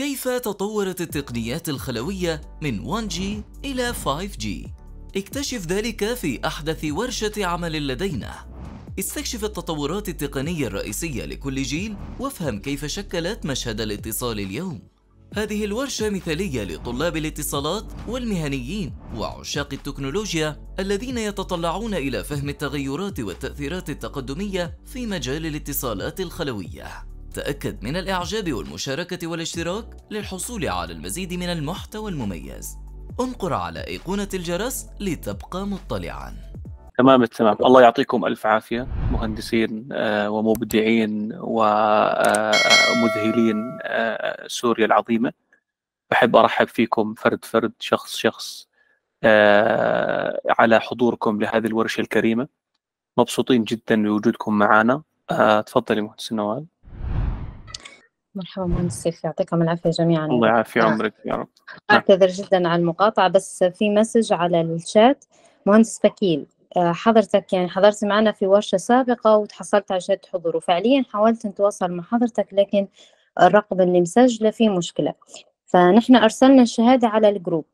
كيف تطورت التقنيات الخلوية من 1G إلى 5G؟ اكتشف ذلك في أحدث ورشة عمل لدينا استكشف التطورات التقنية الرئيسية لكل جيل وافهم كيف شكلت مشهد الاتصال اليوم هذه الورشة مثالية لطلاب الاتصالات والمهنيين وعشاق التكنولوجيا الذين يتطلعون إلى فهم التغيرات والتأثيرات التقدمية في مجال الاتصالات الخلوية تأكد من الإعجاب والمشاركة والاشتراك للحصول على المزيد من المحتوى المميز انقر على أيقونة الجرس لتبقى مطلعاً تمام التمام الله يعطيكم الف عافيه مهندسين آه، ومبدعين ومذهلين آه، آه، سوريا العظيمه بحب ارحب فيكم فرد فرد شخص شخص على حضوركم لهذه الورشه الكريمه مبسوطين جدا بوجودكم معنا تفضلي مهندس النوال مرحبا مهندس السيف يعطيكم العافيه جميعا الله يعافي آه، عمرك يا رب اعتذر جدا على المقاطعه بس في مسج على الشات مهندس بكيل آه، حضرتك يعني حضرت معنا في ورشه سابقه وتحصلت على شهاده حضور وفعليا حاولت نتواصل مع حضرتك لكن الرقم اللي مسجله فيه مشكله فنحن ارسلنا الشهاده على الجروب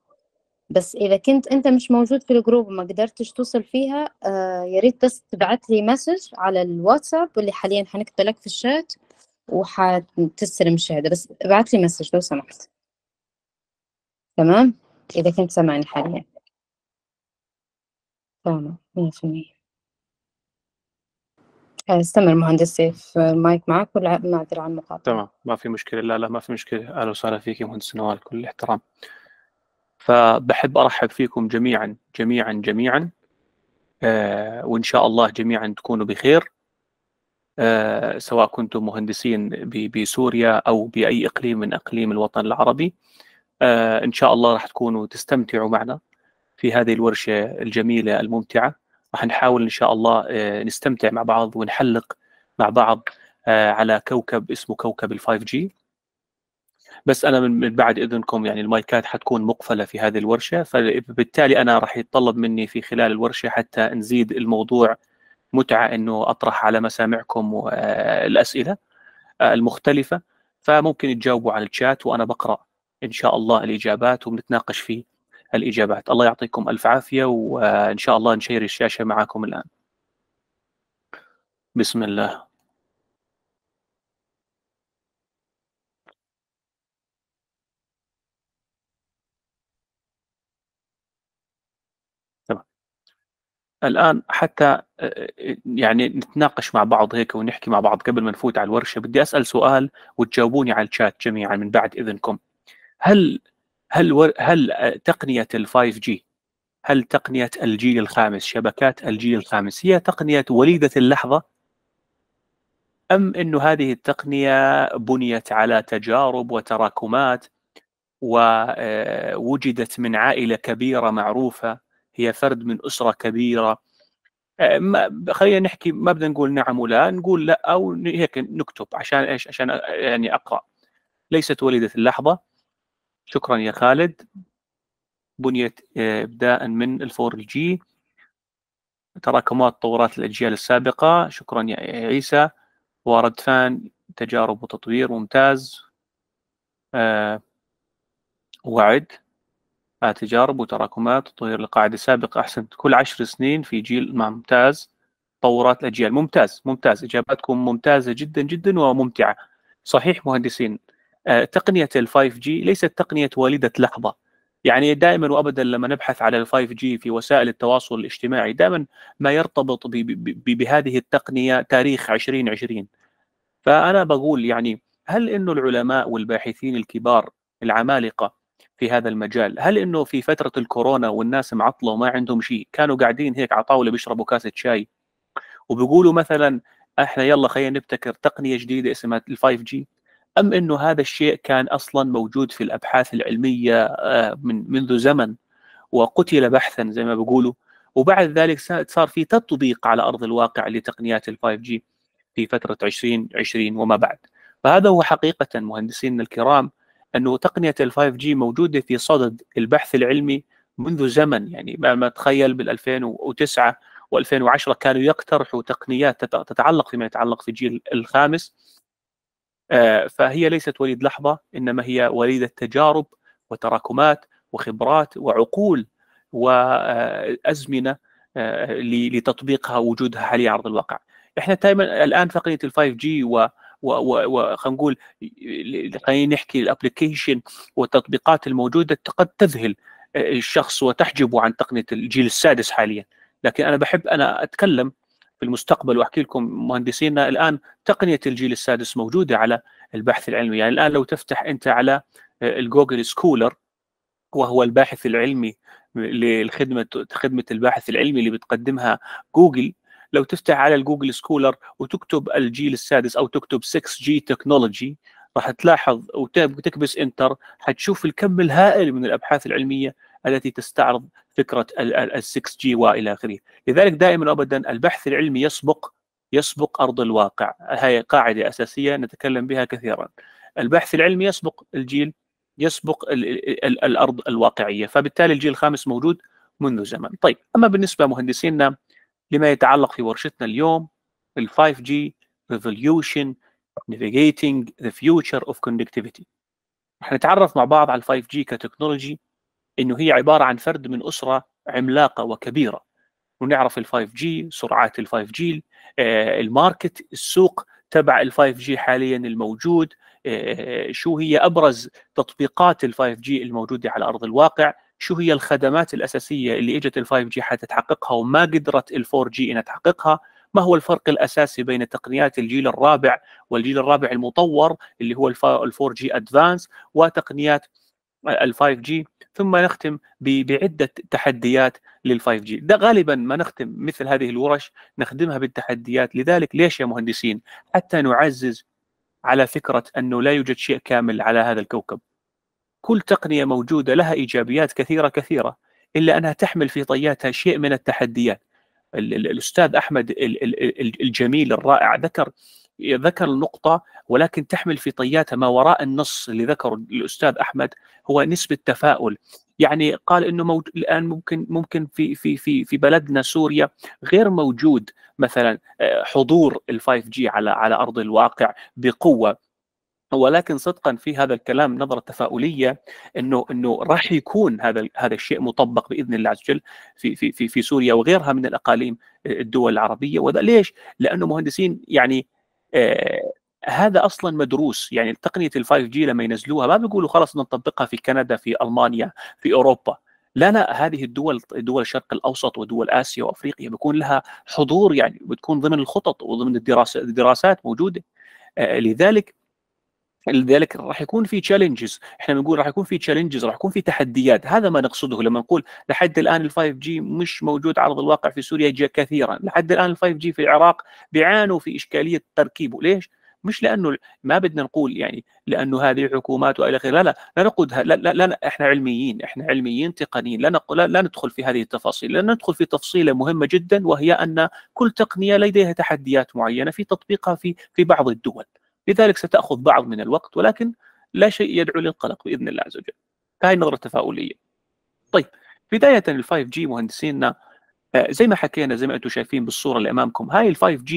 بس اذا كنت انت مش موجود في الجروب وما قدرتش توصل فيها آه يا ريت بس تبعت لي مسج على الواتساب واللي حاليا حنكتب لك في الشات وحتستلم الشهادة بس ابعت لي مسج لو سمحت تمام إذا كنت سامعني حاليا تمام مية في المية استمر مهندس سيف المايك معك ولا ما ادري عن المقاطعة تمام ما في مشكلة لا لا ما في مشكلة أهلا وسهلا فيك يا مهندس نوال كل الاحترام فبحب أرحب فيكم جميعا جميعا جميعا آه وإن شاء الله جميعا تكونوا بخير آه، سواء كنتم مهندسين بسوريا أو بأي إقليم من أقليم الوطن العربي آه، إن شاء الله راح تكونوا تستمتعوا معنا في هذه الورشة الجميلة الممتعة راح نحاول إن شاء الله آه، نستمتع مع بعض ونحلق مع بعض على كوكب اسمه كوكب الفايف جي بس انا من بعد اذنكم يعني المايكات حتكون مقفله في هذه الورشه فبالتالي انا راح يتطلب مني في خلال الورشه حتى نزيد الموضوع متعه انه اطرح على مسامعكم آه، الاسئله آه، المختلفه فممكن تجاوبوا على الشات وانا بقرا ان شاء الله الاجابات وبنتناقش في الاجابات الله يعطيكم الف عافيه وان آه، شاء الله نشير الشاشه معكم الان بسم الله الان حتى آه، آه، يعني نتناقش مع بعض هيك ونحكي مع بعض قبل ما نفوت على الورشه بدي اسال سؤال وتجاوبوني على الشات جميعا من بعد اذنكم هل هل ور هل آه، تقنيه ال 5 جي هل تقنيه الجيل الخامس شبكات الجيل الخامس هي تقنيه وليده اللحظه ام انه هذه التقنيه بنيت على تجارب وتراكمات ووجدت من عائله كبيره معروفه هي فرد من أسرة كبيرة آه، خلينا نحكي ما بدنا نقول نعم ولا نقول لا أو هيك نكتب عشان إيش عشان آه، يعني أقرأ ليست وليدة اللحظة شكرا يا خالد بنيت آه، إبداء من الفور جي تراكمات طورات الأجيال السابقة شكرا يا عيسى وردفان تجارب وتطوير ممتاز أه وعد تجارب وتراكمات تطوير القاعدة سابقة أحسنت كل عشر سنين في جيل ممتاز تطورات الأجيال ممتاز ممتاز إجاباتكم ممتازة جدا جدا وممتعة صحيح مهندسين آه، تقنية ال 5G ليست تقنية والدة لحظة يعني دائما وابدا لما نبحث على ال 5G في وسائل التواصل الاجتماعي دائما ما يرتبط بهذه التقنية تاريخ 2020 فأنا بقول يعني هل انه العلماء والباحثين الكبار العمالقة في هذا المجال هل انه في فتره الكورونا والناس معطله وما عندهم شيء كانوا قاعدين هيك على طاوله بيشربوا كاسه شاي وبيقولوا مثلا احنا يلا خلينا نبتكر تقنيه جديده اسمها ال5 جي ام انه هذا الشيء كان اصلا موجود في الابحاث العلميه آه، من منذ زمن وقتل بحثا زي ما بيقولوا وبعد ذلك صار في تطبيق على ارض الواقع لتقنيات ال5 جي في فتره 2020 وما بعد فهذا هو حقيقه مهندسينا الكرام انه تقنيه ال 5 جي موجوده في صدد البحث العلمي منذ زمن يعني ما تخيل بال 2009 و2010 كانوا يقترحوا تقنيات تتعلق فيما يتعلق في الجيل الخامس آه، فهي ليست وليد لحظه انما هي وليد تجارب وتراكمات وخبرات وعقول وازمنه آه، لتطبيقها وجودها حاليا على ارض الواقع. احنا دائما الان تقنيه ال 5 جي وخلينا نقول خلينا نحكي الابلكيشن والتطبيقات الموجوده قد تذهل الشخص وتحجبه عن تقنيه الجيل السادس حاليا لكن انا بحب انا اتكلم في المستقبل واحكي لكم مهندسينا الان تقنيه الجيل السادس موجوده على البحث العلمي يعني الان لو تفتح انت على الجوجل سكولر وهو الباحث العلمي لخدمه خدمه الباحث العلمي اللي بتقدمها جوجل لو تفتح على الجوجل سكولر وتكتب الجيل السادس او تكتب 6 جي تكنولوجي راح تلاحظ وتكبس انتر حتشوف الكم الهائل من الابحاث العلميه التي تستعرض فكره ال 6 جي والى اخره، لذلك دائما ابدا البحث العلمي يسبق يسبق ارض الواقع، هي قاعده اساسيه نتكلم بها كثيرا. البحث العلمي يسبق الجيل يسبق الـ الـ الـ الارض الواقعيه، فبالتالي الجيل الخامس موجود منذ زمن. طيب اما بالنسبه لمهندسينا لما يتعلق في ورشتنا اليوم ال 5G Revolution Navigating the Future of Connectivity نتعرف مع بعض على ال 5G كتكنولوجي انه هي عباره عن فرد من اسره عملاقه وكبيره ونعرف ال 5G سرعات ال 5G الماركت آه، السوق تبع ال 5G حاليا الموجود آه، شو هي ابرز تطبيقات ال 5G الموجوده على ارض الواقع شو هي الخدمات الاساسيه اللي اجت ال 5 جي حتتحققها وما قدرت ال 4 جي انها تحققها ما هو الفرق الاساسي بين تقنيات الجيل الرابع والجيل الرابع المطور اللي هو ال 4 جي ادفانس وتقنيات ال 5 جي ثم نختم بعده تحديات لل 5 جي ده غالبا ما نختم مثل هذه الورش نخدمها بالتحديات لذلك ليش يا مهندسين حتى نعزز على فكره انه لا يوجد شيء كامل على هذا الكوكب كل تقنية موجودة لها إيجابيات كثيرة كثيرة إلا أنها تحمل في طياتها شيء من التحديات الأستاذ أحمد الجميل الرائع ذكر ذكر النقطة ولكن تحمل في طياتها ما وراء النص اللي ذكره الأستاذ أحمد هو نسبة تفاؤل يعني قال انه موجود الان ممكن ممكن في في في في بلدنا سوريا غير موجود مثلا آه، حضور الفايف 5G على على ارض الواقع بقوه ولكن صدقا في هذا الكلام نظره تفاؤليه انه انه راح يكون هذا هذا الشيء مطبق باذن الله عز وجل في في في, في سوريا وغيرها من الاقاليم آه، الدول العربيه وذا ليش؟ لانه مهندسين يعني آه هذا اصلا مدروس يعني تقنيه ال 5 جي لما ينزلوها ما بيقولوا خلاص نطبقها في كندا في المانيا في اوروبا لا لا هذه الدول دول الشرق الاوسط ودول اسيا وافريقيا بيكون لها حضور يعني بتكون ضمن الخطط وضمن الدراسات الدراسات موجوده آه لذلك لذلك راح يكون في تشالنجز احنا بنقول راح يكون في تشالنجز راح يكون في تحديات هذا ما نقصده لما نقول لحد الان الفايف جي مش موجود على ارض الواقع في سوريا كثيرا لحد الان الفايف جي في العراق بيعانوا في اشكاليه تركيبه ليش مش لانه ما بدنا نقول يعني لانه هذه حكومات والى اخره لا لا لا نقودها لا, لا لا احنا علميين احنا علميين تقنيين لا, نقول لا, لا ندخل في هذه التفاصيل لا ندخل في تفصيله مهمه جدا وهي ان كل تقنيه لديها تحديات معينه في تطبيقها في في بعض الدول لذلك ستأخذ بعض من الوقت ولكن لا شيء يدعو للقلق بإذن الله عز وجل فهذه نظرة تفاؤلية طيب بداية ال 5G مهندسينا آه، زي ما حكينا زي ما أنتم شايفين بالصورة اللي أمامكم هاي ال 5G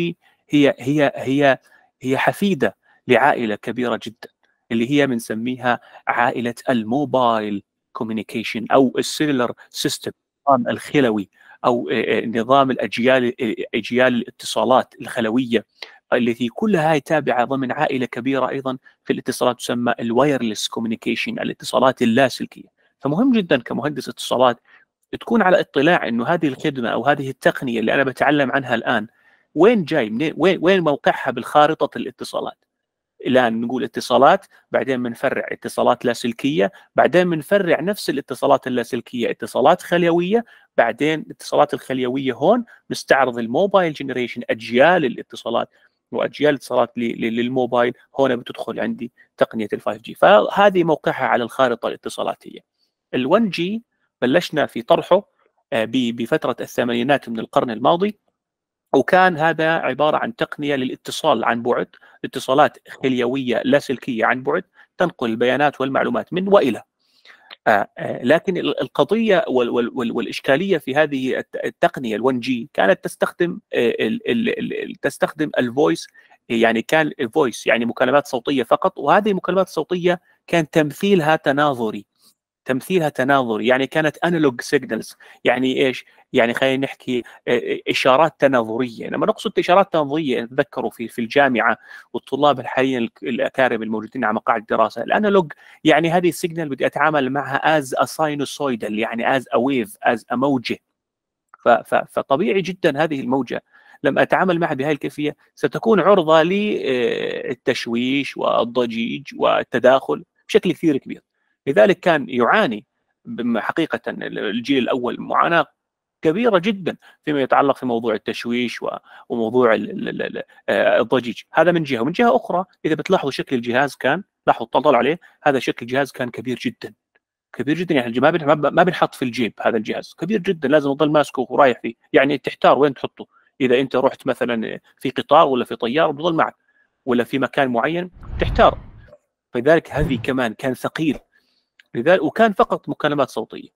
هي هي هي هي حفيدة لعائلة كبيرة جدا اللي هي بنسميها عائلة الموبايل كوميونيكيشن أو السيلر سيستم النظام الخلوي أو آه، آه، نظام الأجيال أجيال الاتصالات الخلوية التي كلها تابعة ضمن عائلة كبيرة أيضا في الاتصالات تسمى الوايرلس كوميونيكيشن الاتصالات اللاسلكية فمهم جدا كمهندس اتصالات تكون على اطلاع انه هذه الخدمه او هذه التقنيه اللي انا بتعلم عنها الان وين جاي وين, وين موقعها بالخارطه الاتصالات الان نقول اتصالات بعدين بنفرع اتصالات لاسلكيه بعدين بنفرع نفس الاتصالات اللاسلكيه اتصالات خليويه بعدين الاتصالات الخليويه هون نستعرض الموبايل جنريشن اجيال الاتصالات واجيال صارت للموبايل هنا بتدخل عندي تقنيه ال 5 جي فهذه موقعها على الخارطه الاتصالاتيه ال 1 جي بلشنا في طرحه آه، بفتره الثمانينات من القرن الماضي وكان هذا عباره عن تقنيه للاتصال عن بعد اتصالات خليويه لاسلكيه عن بعد تنقل البيانات والمعلومات من والى آه، آه، لكن القضيه والاشكاليه في هذه التقنيه ال1 جي كانت تستخدم آه، تستخدم الفويس يعني كان الفويس يعني مكالمات صوتيه فقط وهذه المكالمات الصوتيه كان تمثيلها تناظري تمثيلها تناظري يعني كانت انالوج سيجنالز يعني ايش يعني خلينا نحكي آه، آه، اشارات تناظريه لما نقصد اشارات تناظريه تذكروا في في الجامعه والطلاب الحاليين الاكارم الموجودين على مقاعد الدراسه الانالوج يعني هذه السيجنال بدي اتعامل معها از ساينوسويدال يعني از ويف از موجه فطبيعي جدا هذه الموجه لما اتعامل معها بهذه الكيفيه ستكون عرضه للتشويش والضجيج والتداخل بشكل كثير كبير لذلك كان يعاني حقيقة الجيل الأول معاناة كبيرة جدا فيما يتعلق في موضوع التشويش وموضوع آه، الضجيج هذا من جهة ومن جهة أخرى إذا بتلاحظوا شكل الجهاز كان لاحظوا تطلع عليه هذا شكل الجهاز كان كبير جدا كبير جدا يعني ما ما بنحط في الجيب هذا الجهاز كبير جدا لازم تضل ماسكه ورايح فيه يعني تحتار وين تحطه اذا انت رحت مثلا في قطار ولا في طياره بضل معك ولا في مكان معين تحتار فلذلك هذه كمان كان ثقيل لذلك وكان فقط مكالمات صوتيه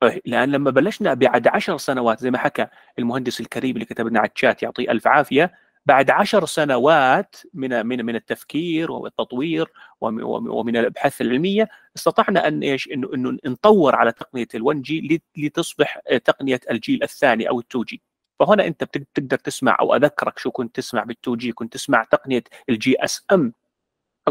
طيب، لان لما بلشنا بعد عشر سنوات زي ما حكى المهندس الكريم اللي كتب لنا على الشات يعطيه الف عافيه بعد عشر سنوات من من من التفكير والتطوير ومن الابحاث العلميه استطعنا ان ايش انه انه نطور على تقنيه ال1 جي لتصبح تقنيه الجيل الثاني او ال2 جي فهنا انت بتقدر تسمع او اذكرك شو كنت تسمع بال2 جي كنت تسمع تقنيه الجي اس ام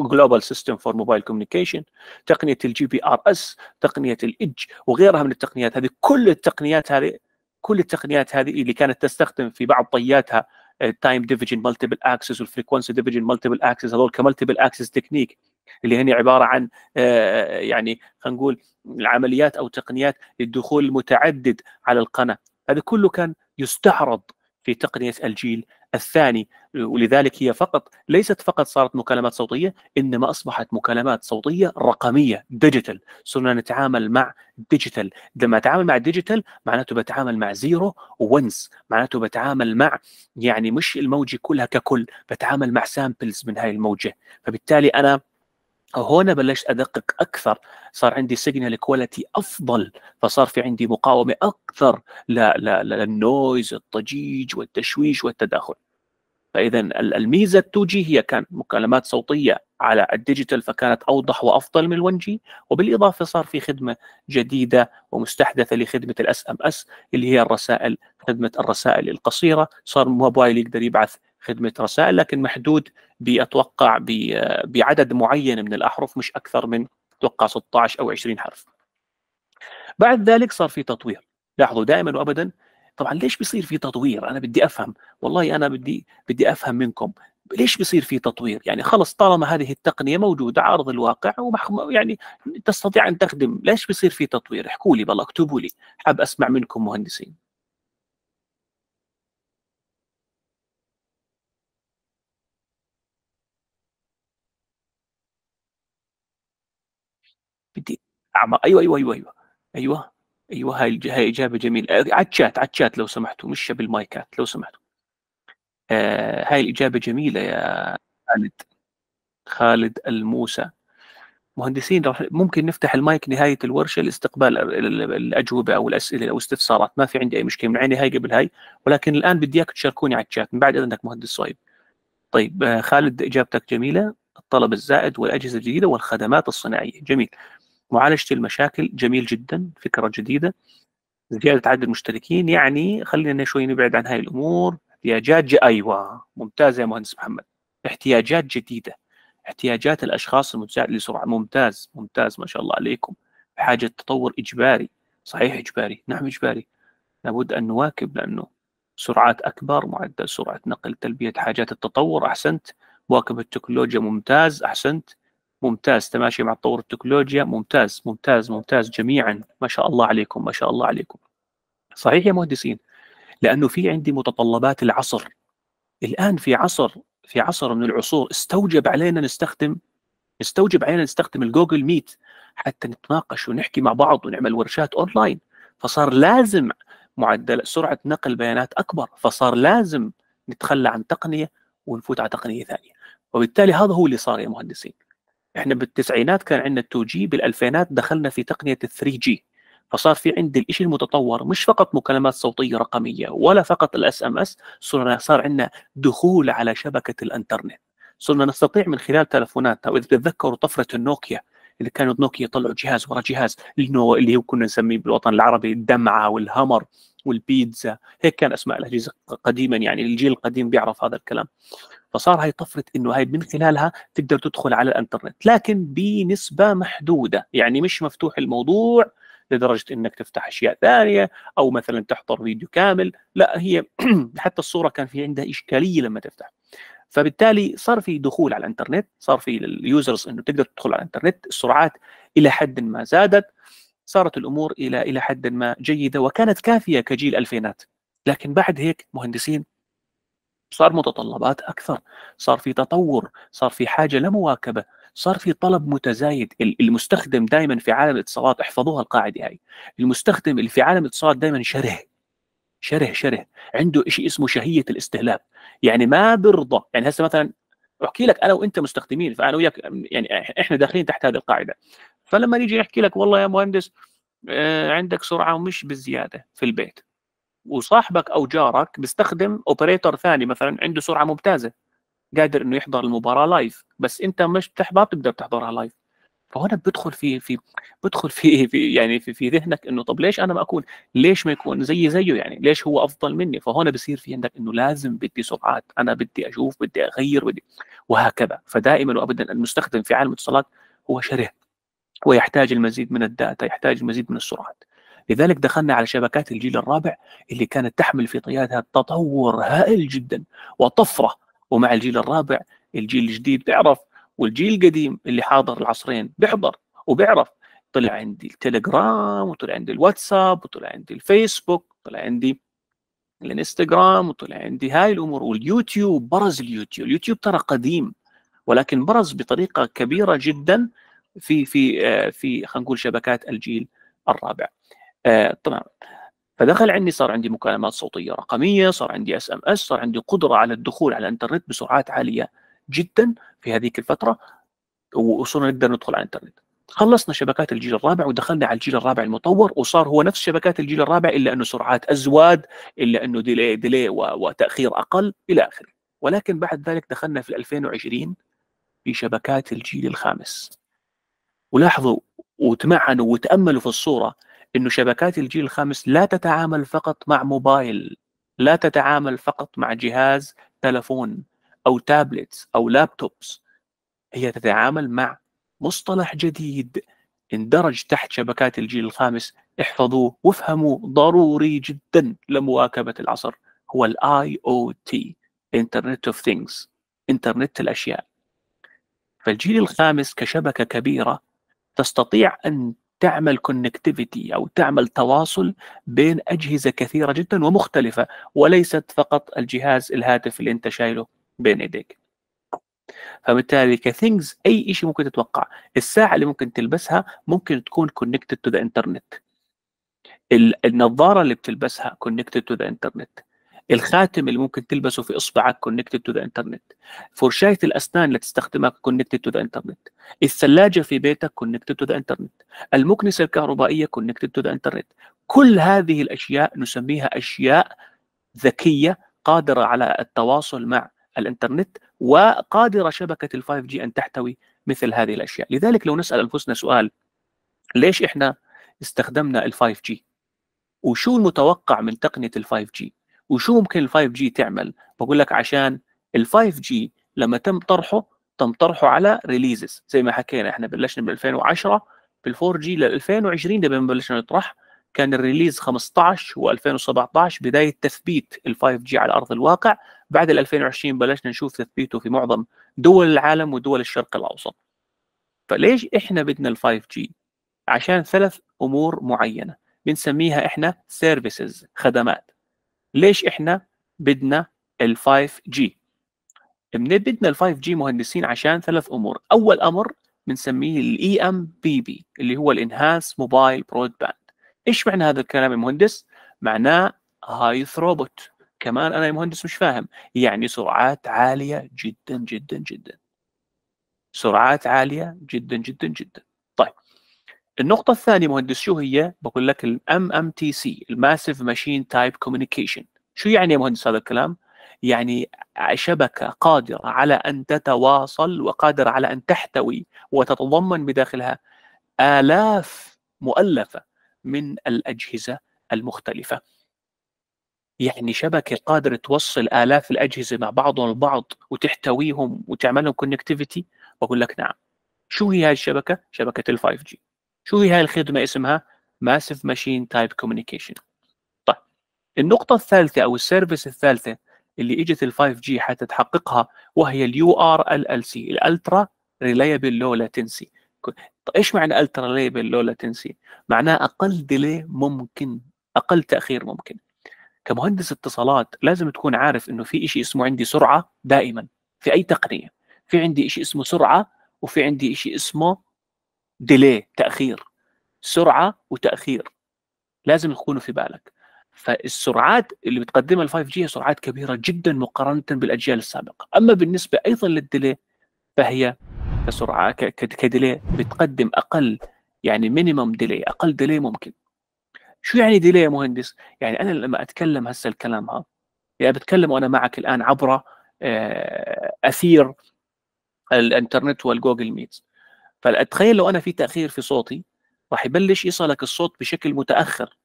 جلوبال سيستم فور موبايل كوميونيكيشن تقنيه الجي بي ار اس تقنيه الاج وغيرها من التقنيات هذه كل التقنيات هذه كل التقنيات هذه اللي كانت تستخدم في بعض طياتها التايم ديفيجن مالتيبل اكسس والفريكونسي ديفيجن مالتيبل اكسس هذول كمالتيبل اكسس تكنيك اللي هني عباره عن آه، يعني خلينا نقول العمليات او تقنيات للدخول المتعدد على القناه هذا كله كان يستعرض في تقنيه الجيل الثاني ولذلك هي فقط ليست فقط صارت مكالمات صوتيه انما اصبحت مكالمات صوتيه رقميه ديجيتال صرنا نتعامل مع ديجيتال لما اتعامل مع ديجيتال معناته بتعامل مع زيرو وونس معناته بتعامل مع يعني مش الموجه كلها ككل بتعامل مع سامبلز من هاي الموجه فبالتالي انا هنا بلشت ادقق اكثر صار عندي سيجنال كواليتي افضل فصار في عندي مقاومه اكثر للنويز الضجيج والتشويش والتداخل فاذا الميزه 2 جي هي كان مكالمات صوتيه على الديجيتال فكانت اوضح وافضل من ال1 جي وبالاضافه صار في خدمه جديده ومستحدثه لخدمه الاس ام اس اللي هي الرسائل خدمه الرسائل القصيره صار الموبايل يقدر يبعث خدمه رسائل لكن محدود باتوقع بعدد معين من الاحرف مش اكثر من اتوقع 16 او 20 حرف. بعد ذلك صار في تطوير لاحظوا دائما وابدا طبعا ليش بيصير في تطوير انا بدي افهم والله انا بدي بدي افهم منكم ليش بيصير في تطوير يعني خلص طالما هذه التقنيه موجوده على ارض الواقع يعني تستطيع ان تخدم ليش بيصير في تطوير احكوا لي بالله اكتبوا لي حاب اسمع منكم مهندسين بدي اعمل ايوه ايوه ايوه ايوه ايوه ايوه هاي هاي اجابه جميله على الشات على الشات لو سمحتوا مش بالمايكات لو سمحتوا آه هاي الاجابه جميله يا خالد خالد الموسى مهندسين ممكن نفتح المايك نهايه الورشه لاستقبال الاجوبه او الاسئله او استفسارات ما في عندي اي مشكله من عيني هاي قبل هاي ولكن الان بدي اياك تشاركوني على الشات من بعد اذنك مهندس صايب طيب آه خالد اجابتك جميله الطلب الزائد والاجهزه الجديده والخدمات الصناعيه جميل معالجه المشاكل جميل جدا فكره جديده زياده عدد المشتركين يعني خلينا شوي نبعد عن هاي الامور احتياجات جي... ايوه ممتاز يا مهندس محمد احتياجات جديده احتياجات الاشخاص المتسارع لسرعه ممتاز ممتاز ما شاء الله عليكم بحاجه تطور اجباري صحيح اجباري نعم اجباري لابد ان نواكب لانه سرعات اكبر معدل سرعه نقل تلبيه حاجات التطور احسنت مواكبه التكنولوجيا ممتاز احسنت ممتاز تماشي مع تطور التكنولوجيا ممتاز ممتاز ممتاز جميعا ما شاء الله عليكم ما شاء الله عليكم صحيح يا مهندسين لانه في عندي متطلبات العصر الان في عصر في عصر من العصور استوجب علينا نستخدم استوجب علينا نستخدم الجوجل ميت حتى نتناقش ونحكي مع بعض ونعمل ورشات اونلاين فصار لازم معدل سرعه نقل بيانات اكبر فصار لازم نتخلى عن تقنيه ونفوت على تقنيه ثانيه وبالتالي هذا هو اللي صار يا مهندسين احنا بالتسعينات كان عندنا 2 جي بالالفينات دخلنا في تقنيه 3 جي فصار في عندي الشيء المتطور مش فقط مكالمات صوتيه رقميه ولا فقط الاس ام اس صرنا صار عندنا دخول على شبكه الانترنت صرنا نستطيع من خلال تلفوناتنا واذا تتذكروا طفره النوكيا اللي كانوا نوكيا يطلعوا جهاز ورا جهاز اللي هو كنا نسميه بالوطن العربي الدمعه والهمر والبيتزا هيك كان اسماء الاجهزه قديما يعني الجيل القديم بيعرف هذا الكلام فصار هاي طفره انه هاي من خلالها تقدر تدخل على الانترنت لكن بنسبه محدوده يعني مش مفتوح الموضوع لدرجه انك تفتح اشياء ثانيه او مثلا تحضر فيديو كامل لا هي حتى الصوره كان في عندها اشكاليه لما تفتح فبالتالي صار في دخول على الانترنت صار في لليوزرز انه تقدر تدخل على الانترنت السرعات الى حد ما زادت صارت الامور الى الى حد ما جيده وكانت كافيه كجيل الفينات لكن بعد هيك مهندسين صار متطلبات اكثر صار في تطور صار في حاجه لمواكبه صار في طلب متزايد المستخدم دائما في عالم الاتصالات احفظوها القاعده هاي المستخدم اللي في عالم الاتصالات دائما شره شره شره عنده شيء اسمه شهيه الاستهلاك يعني ما برضى يعني هسه مثلا احكي لك انا وانت مستخدمين فانا وياك يعني احنا داخلين تحت هذه القاعده فلما نيجي نحكي لك والله يا مهندس آه، عندك سرعه ومش بالزياده في البيت وصاحبك او جارك بيستخدم اوبريتور ثاني مثلا عنده سرعه ممتازه قادر انه يحضر المباراه لايف بس انت مش بتحضر تقدر تحضرها لايف فهنا بدخل في في بدخل في, في يعني في, في ذهنك انه طب ليش انا ما اكون؟ ليش ما يكون زي زيه يعني؟ ليش هو افضل مني؟ فهون بصير في عندك انه لازم بدي سرعات، انا بدي اشوف، بدي اغير، بدي وهكذا، فدائما وابدا المستخدم في عالم الاتصالات هو شره ويحتاج المزيد من الداتا، يحتاج المزيد من السرعات. لذلك دخلنا على شبكات الجيل الرابع اللي كانت تحمل في طياتها تطور هائل جدا وطفره ومع الجيل الرابع الجيل الجديد بتعرف والجيل القديم اللي حاضر العصرين بيحضر وبيعرف طلع عندي التليجرام وطلع عندي الواتساب وطلع عندي الفيسبوك طلع عندي الانستغرام وطلع عندي هاي الامور واليوتيوب برز اليوتيوب اليوتيوب ترى قديم ولكن برز بطريقه كبيره جدا في في آه، في خلينا نقول شبكات الجيل الرابع طبعا آه، فدخل عندي صار عندي مكالمات صوتيه رقميه صار عندي اس ام اس صار عندي قدره على الدخول على الانترنت بسرعات عاليه جدا في هذيك الفتره وصرنا نقدر ندخل على الانترنت خلصنا شبكات الجيل الرابع ودخلنا على الجيل الرابع المطور وصار هو نفس شبكات الجيل الرابع الا انه سرعات ازواد الا انه ديلي ديلي وتاخير اقل الى اخره ولكن بعد ذلك دخلنا في 2020 في شبكات الجيل الخامس ولاحظوا وتمعنوا وتاملوا في الصوره انه شبكات الجيل الخامس لا تتعامل فقط مع موبايل لا تتعامل فقط مع جهاز تلفون او تابلتس او لابتوبس هي تتعامل مع مصطلح جديد اندرج تحت شبكات الجيل الخامس احفظوه وافهموه ضروري جدا لمواكبه العصر هو الاي او تي انترنت اوف ثينجز انترنت الاشياء فالجيل الخامس كشبكه كبيره تستطيع ان تعمل كونكتيفيتي او تعمل تواصل بين اجهزه كثيره جدا ومختلفه وليست فقط الجهاز الهاتف اللي انت شايله بين ايديك فبالتالي كثينجز اي شيء ممكن تتوقع الساعه اللي ممكن تلبسها ممكن تكون كونكتد تو ذا انترنت النظاره اللي بتلبسها كونكتد تو ذا انترنت الخاتم اللي ممكن تلبسه في اصبعك كونكتد تو ذا انترنت فرشايه الاسنان اللي تستخدمها كونكتد تو ذا انترنت الثلاجه في بيتك كونكتد تو ذا انترنت المكنسه الكهربائيه كونكتد تو ذا انترنت كل هذه الاشياء نسميها اشياء ذكيه قادره على التواصل مع الانترنت وقادره شبكه ال5 جي ان تحتوي مثل هذه الاشياء، لذلك لو نسال انفسنا سؤال ليش احنا استخدمنا ال5 جي؟ وشو المتوقع من تقنيه ال5 جي؟ وشو ممكن ال5 جي تعمل؟ بقول لك عشان ال5 جي لما تم طرحه تم طرحه على ريليزز زي ما حكينا احنا بلشنا من 2010 بال4 جي لل 2020 لما بلشنا نطرح كان الريليز 15 و2017 بدايه تثبيت ال5 جي على ارض الواقع بعد ال 2020 بلشنا نشوف تثبيته في معظم دول العالم ودول الشرق الاوسط فليش احنا بدنا ال5 جي عشان ثلاث امور معينه بنسميها احنا سيرفيسز خدمات ليش احنا بدنا ال5 جي بدنا ال5 جي مهندسين عشان ثلاث امور اول امر بنسميه الاي ام بي بي اللي هو الانهاس موبايل برودباند ايش معنى هذا الكلام يا مهندس؟ معناه هاي ثروبوت كمان انا يا مهندس مش فاهم يعني سرعات عاليه جدا جدا جدا سرعات عاليه جدا جدا جدا طيب النقطه الثانيه مهندس شو هي بقول لك الام ام تي سي الماسيف ماشين تايب كوميونيكيشن شو يعني يا مهندس هذا الكلام يعني شبكه قادره على ان تتواصل وقادره على ان تحتوي وتتضمن بداخلها الاف مؤلفه من الأجهزة المختلفة يعني شبكة قادرة توصل آلاف الأجهزة مع بعضهم البعض وتحتويهم وتعمل لهم كونكتيفيتي بقول لك نعم شو هي هاي الشبكة؟ شبكة ال 5G شو هي هاي الخدمة اسمها ماسيف ماشين تايب كوميونيكيشن طيب النقطة الثالثة أو السيرفيس الثالثة اللي اجت ال 5G حتى تحققها وهي اليو ار ال ال سي الالترا ريلايبل لو لاتنسي ايش معنى الترا ليبل لو لاتنسي؟ معناه اقل ديلي ممكن اقل تاخير ممكن كمهندس اتصالات لازم تكون عارف انه في شيء اسمه عندي سرعه دائما في اي تقنيه في عندي شيء اسمه سرعه وفي عندي شيء اسمه ديلي تاخير سرعه وتاخير لازم يكونوا في بالك فالسرعات اللي بتقدمها ال 5 جي سرعات كبيره جدا مقارنه بالاجيال السابقه اما بالنسبه ايضا للديلي فهي كسرعه كديلي بتقدم اقل يعني مينيمم ديلي اقل ديلي ممكن شو يعني ديلي يا مهندس يعني انا لما اتكلم هسه الكلام هذا يعني بتكلم وانا معك الان عبر آه، اثير الانترنت والجوجل ميت فتخيل لو انا في تاخير في صوتي راح يبلش يصلك الصوت بشكل متاخر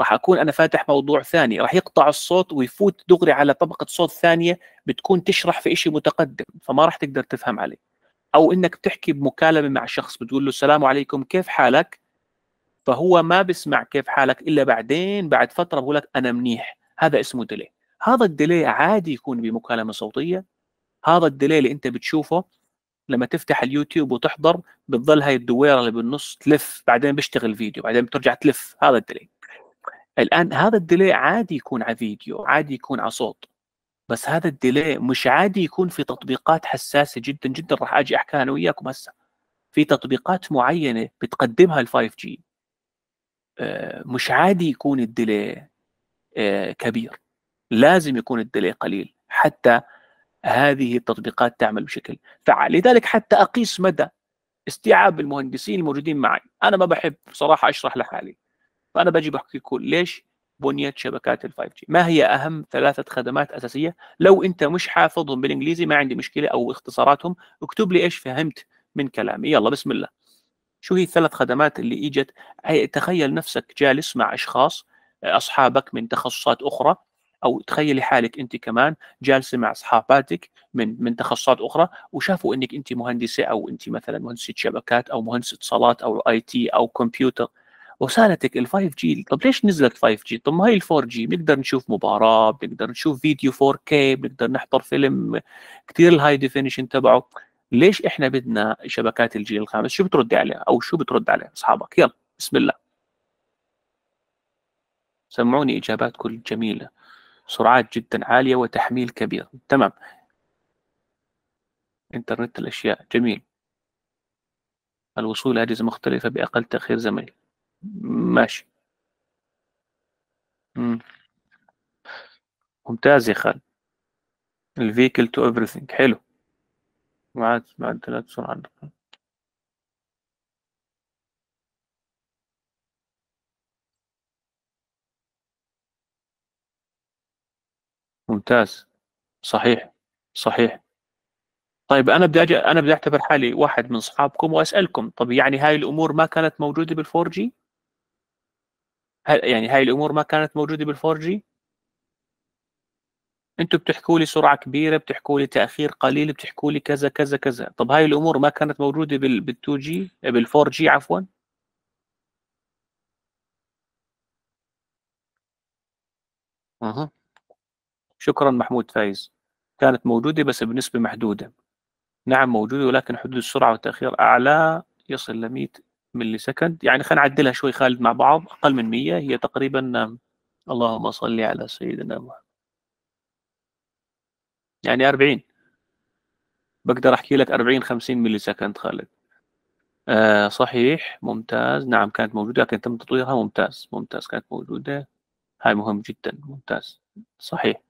راح اكون انا فاتح موضوع ثاني راح يقطع الصوت ويفوت دغري على طبقه صوت ثانيه بتكون تشرح في شيء متقدم فما راح تقدر تفهم عليه او انك بتحكي بمكالمه مع شخص بتقول له السلام عليكم كيف حالك فهو ما بسمع كيف حالك الا بعدين بعد فتره بقول لك انا منيح هذا اسمه ديلي هذا الديلي عادي يكون بمكالمه صوتيه هذا الديلي اللي انت بتشوفه لما تفتح اليوتيوب وتحضر بتظل هاي الدويره اللي بالنص تلف بعدين بيشتغل فيديو بعدين بترجع تلف هذا الديلي الان هذا الديلي عادي يكون على فيديو عادي يكون على صوت بس هذا الديلي مش عادي يكون في تطبيقات حساسه جدا جدا راح اجي احكيها انا وياكم هسه في تطبيقات معينه بتقدمها ال 5 جي آه، مش عادي يكون الديلي آه، كبير لازم يكون الديلي قليل حتى هذه التطبيقات تعمل بشكل فعال لذلك حتى اقيس مدى استيعاب المهندسين الموجودين معي انا ما بحب صراحه اشرح لحالي فانا بجي بحكي لكم ليش بنية شبكات ال 5G ما هي أهم ثلاثة خدمات أساسية لو أنت مش حافظهم بالإنجليزي ما عندي مشكلة أو اختصاراتهم اكتب لي إيش فهمت من كلامي يلا بسم الله شو هي الثلاث خدمات اللي إجت تخيل نفسك جالس مع أشخاص آه، أصحابك من تخصصات أخرى او تخيلي حالك انت كمان جالسه مع اصحاباتك من من تخصصات اخرى وشافوا انك انت مهندسه او انت مثلا مهندسه شبكات او مهندسه اتصالات او اي تي او كمبيوتر وسالتك ال 5 جي طب ليش نزلت 5 جي طب ما هي ال 4 جي بنقدر نشوف مباراه بنقدر نشوف فيديو 4 كي بنقدر نحضر فيلم كثير الهاي ديفينيشن تبعه ليش احنا بدنا شبكات الجيل الخامس شو بتردي عليها او شو بترد عليها اصحابك يلا بسم الله سمعوني اجاباتكم جميله سرعات جدا عاليه وتحميل كبير تمام انترنت الاشياء جميل الوصول لاجهزه مختلفه باقل تاخير زمني ماشي ممتاز يا خالد الفيكل تو ايفريثينج حلو معاد ثلاث سرعة عندك ممتاز صحيح صحيح طيب انا بدي أجي... انا بدي اعتبر حالي واحد من اصحابكم واسالكم طب يعني هاي الامور ما كانت موجوده بالفور 4 جي هل يعني هاي الامور ما كانت موجوده بالفور جي انتم بتحكوا لي سرعه كبيره بتحكوا لي تاخير قليل بتحكوا لي كذا كذا كذا طب هاي الامور ما كانت موجوده بال2 جي بال4 جي عفوا اها شكرا محمود فايز كانت موجوده بس بنسبه محدوده نعم موجوده ولكن حدود السرعه والتاخير اعلى يصل ل 100 ملي سكند يعني خلينا نعدلها شوي خالد مع بعض اقل من 100 هي تقريبا اللهم صل على سيدنا محمد يعني 40 بقدر احكي لك 40 50 ملي سكند خالد آه صحيح ممتاز نعم كانت موجودة لكن تم تطويرها ممتاز ممتاز كانت موجودة هاي مهم جدا ممتاز صحيح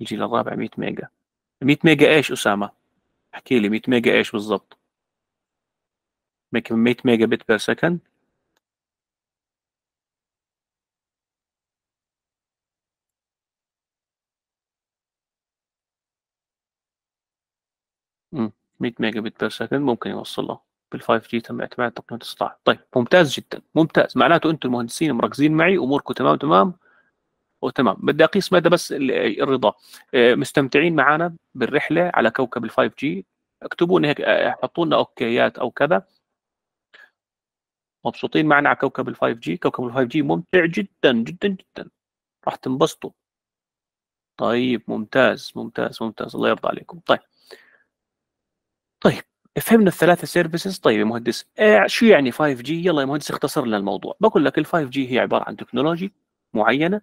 الجيل الرابع 100 ميجا 100 ميجا ايش أسامة احكي لي 100 ميجا ايش بالضبط 100 ميجا بت بير سكند مم. 100 ميجا بت بير سكند ممكن يوصلها بال 5 جي تم اعتماد تقنية الصلاح طيب ممتاز جدا ممتاز معناته انتم المهندسين مركزين معي اموركم تمام تمام وتمام بدي اقيس مدى بس الرضا آه، مستمتعين معنا بالرحله على كوكب ال 5 جي اكتبوا لنا هيك آه، حطوا لنا اوكيات او كذا مبسوطين معنا على كوكب ال 5 جي كوكب ال 5 جي ممتع جدا جدا جدا راح تنبسطوا طيب ممتاز ممتاز ممتاز الله يرضى عليكم طيب طيب فهمنا الثلاثه سيرفيسز طيب يا مهندس إيه شو يعني 5 جي يلا يا مهندس اختصر لنا الموضوع بقول لك ال 5 جي هي عباره عن تكنولوجي معينه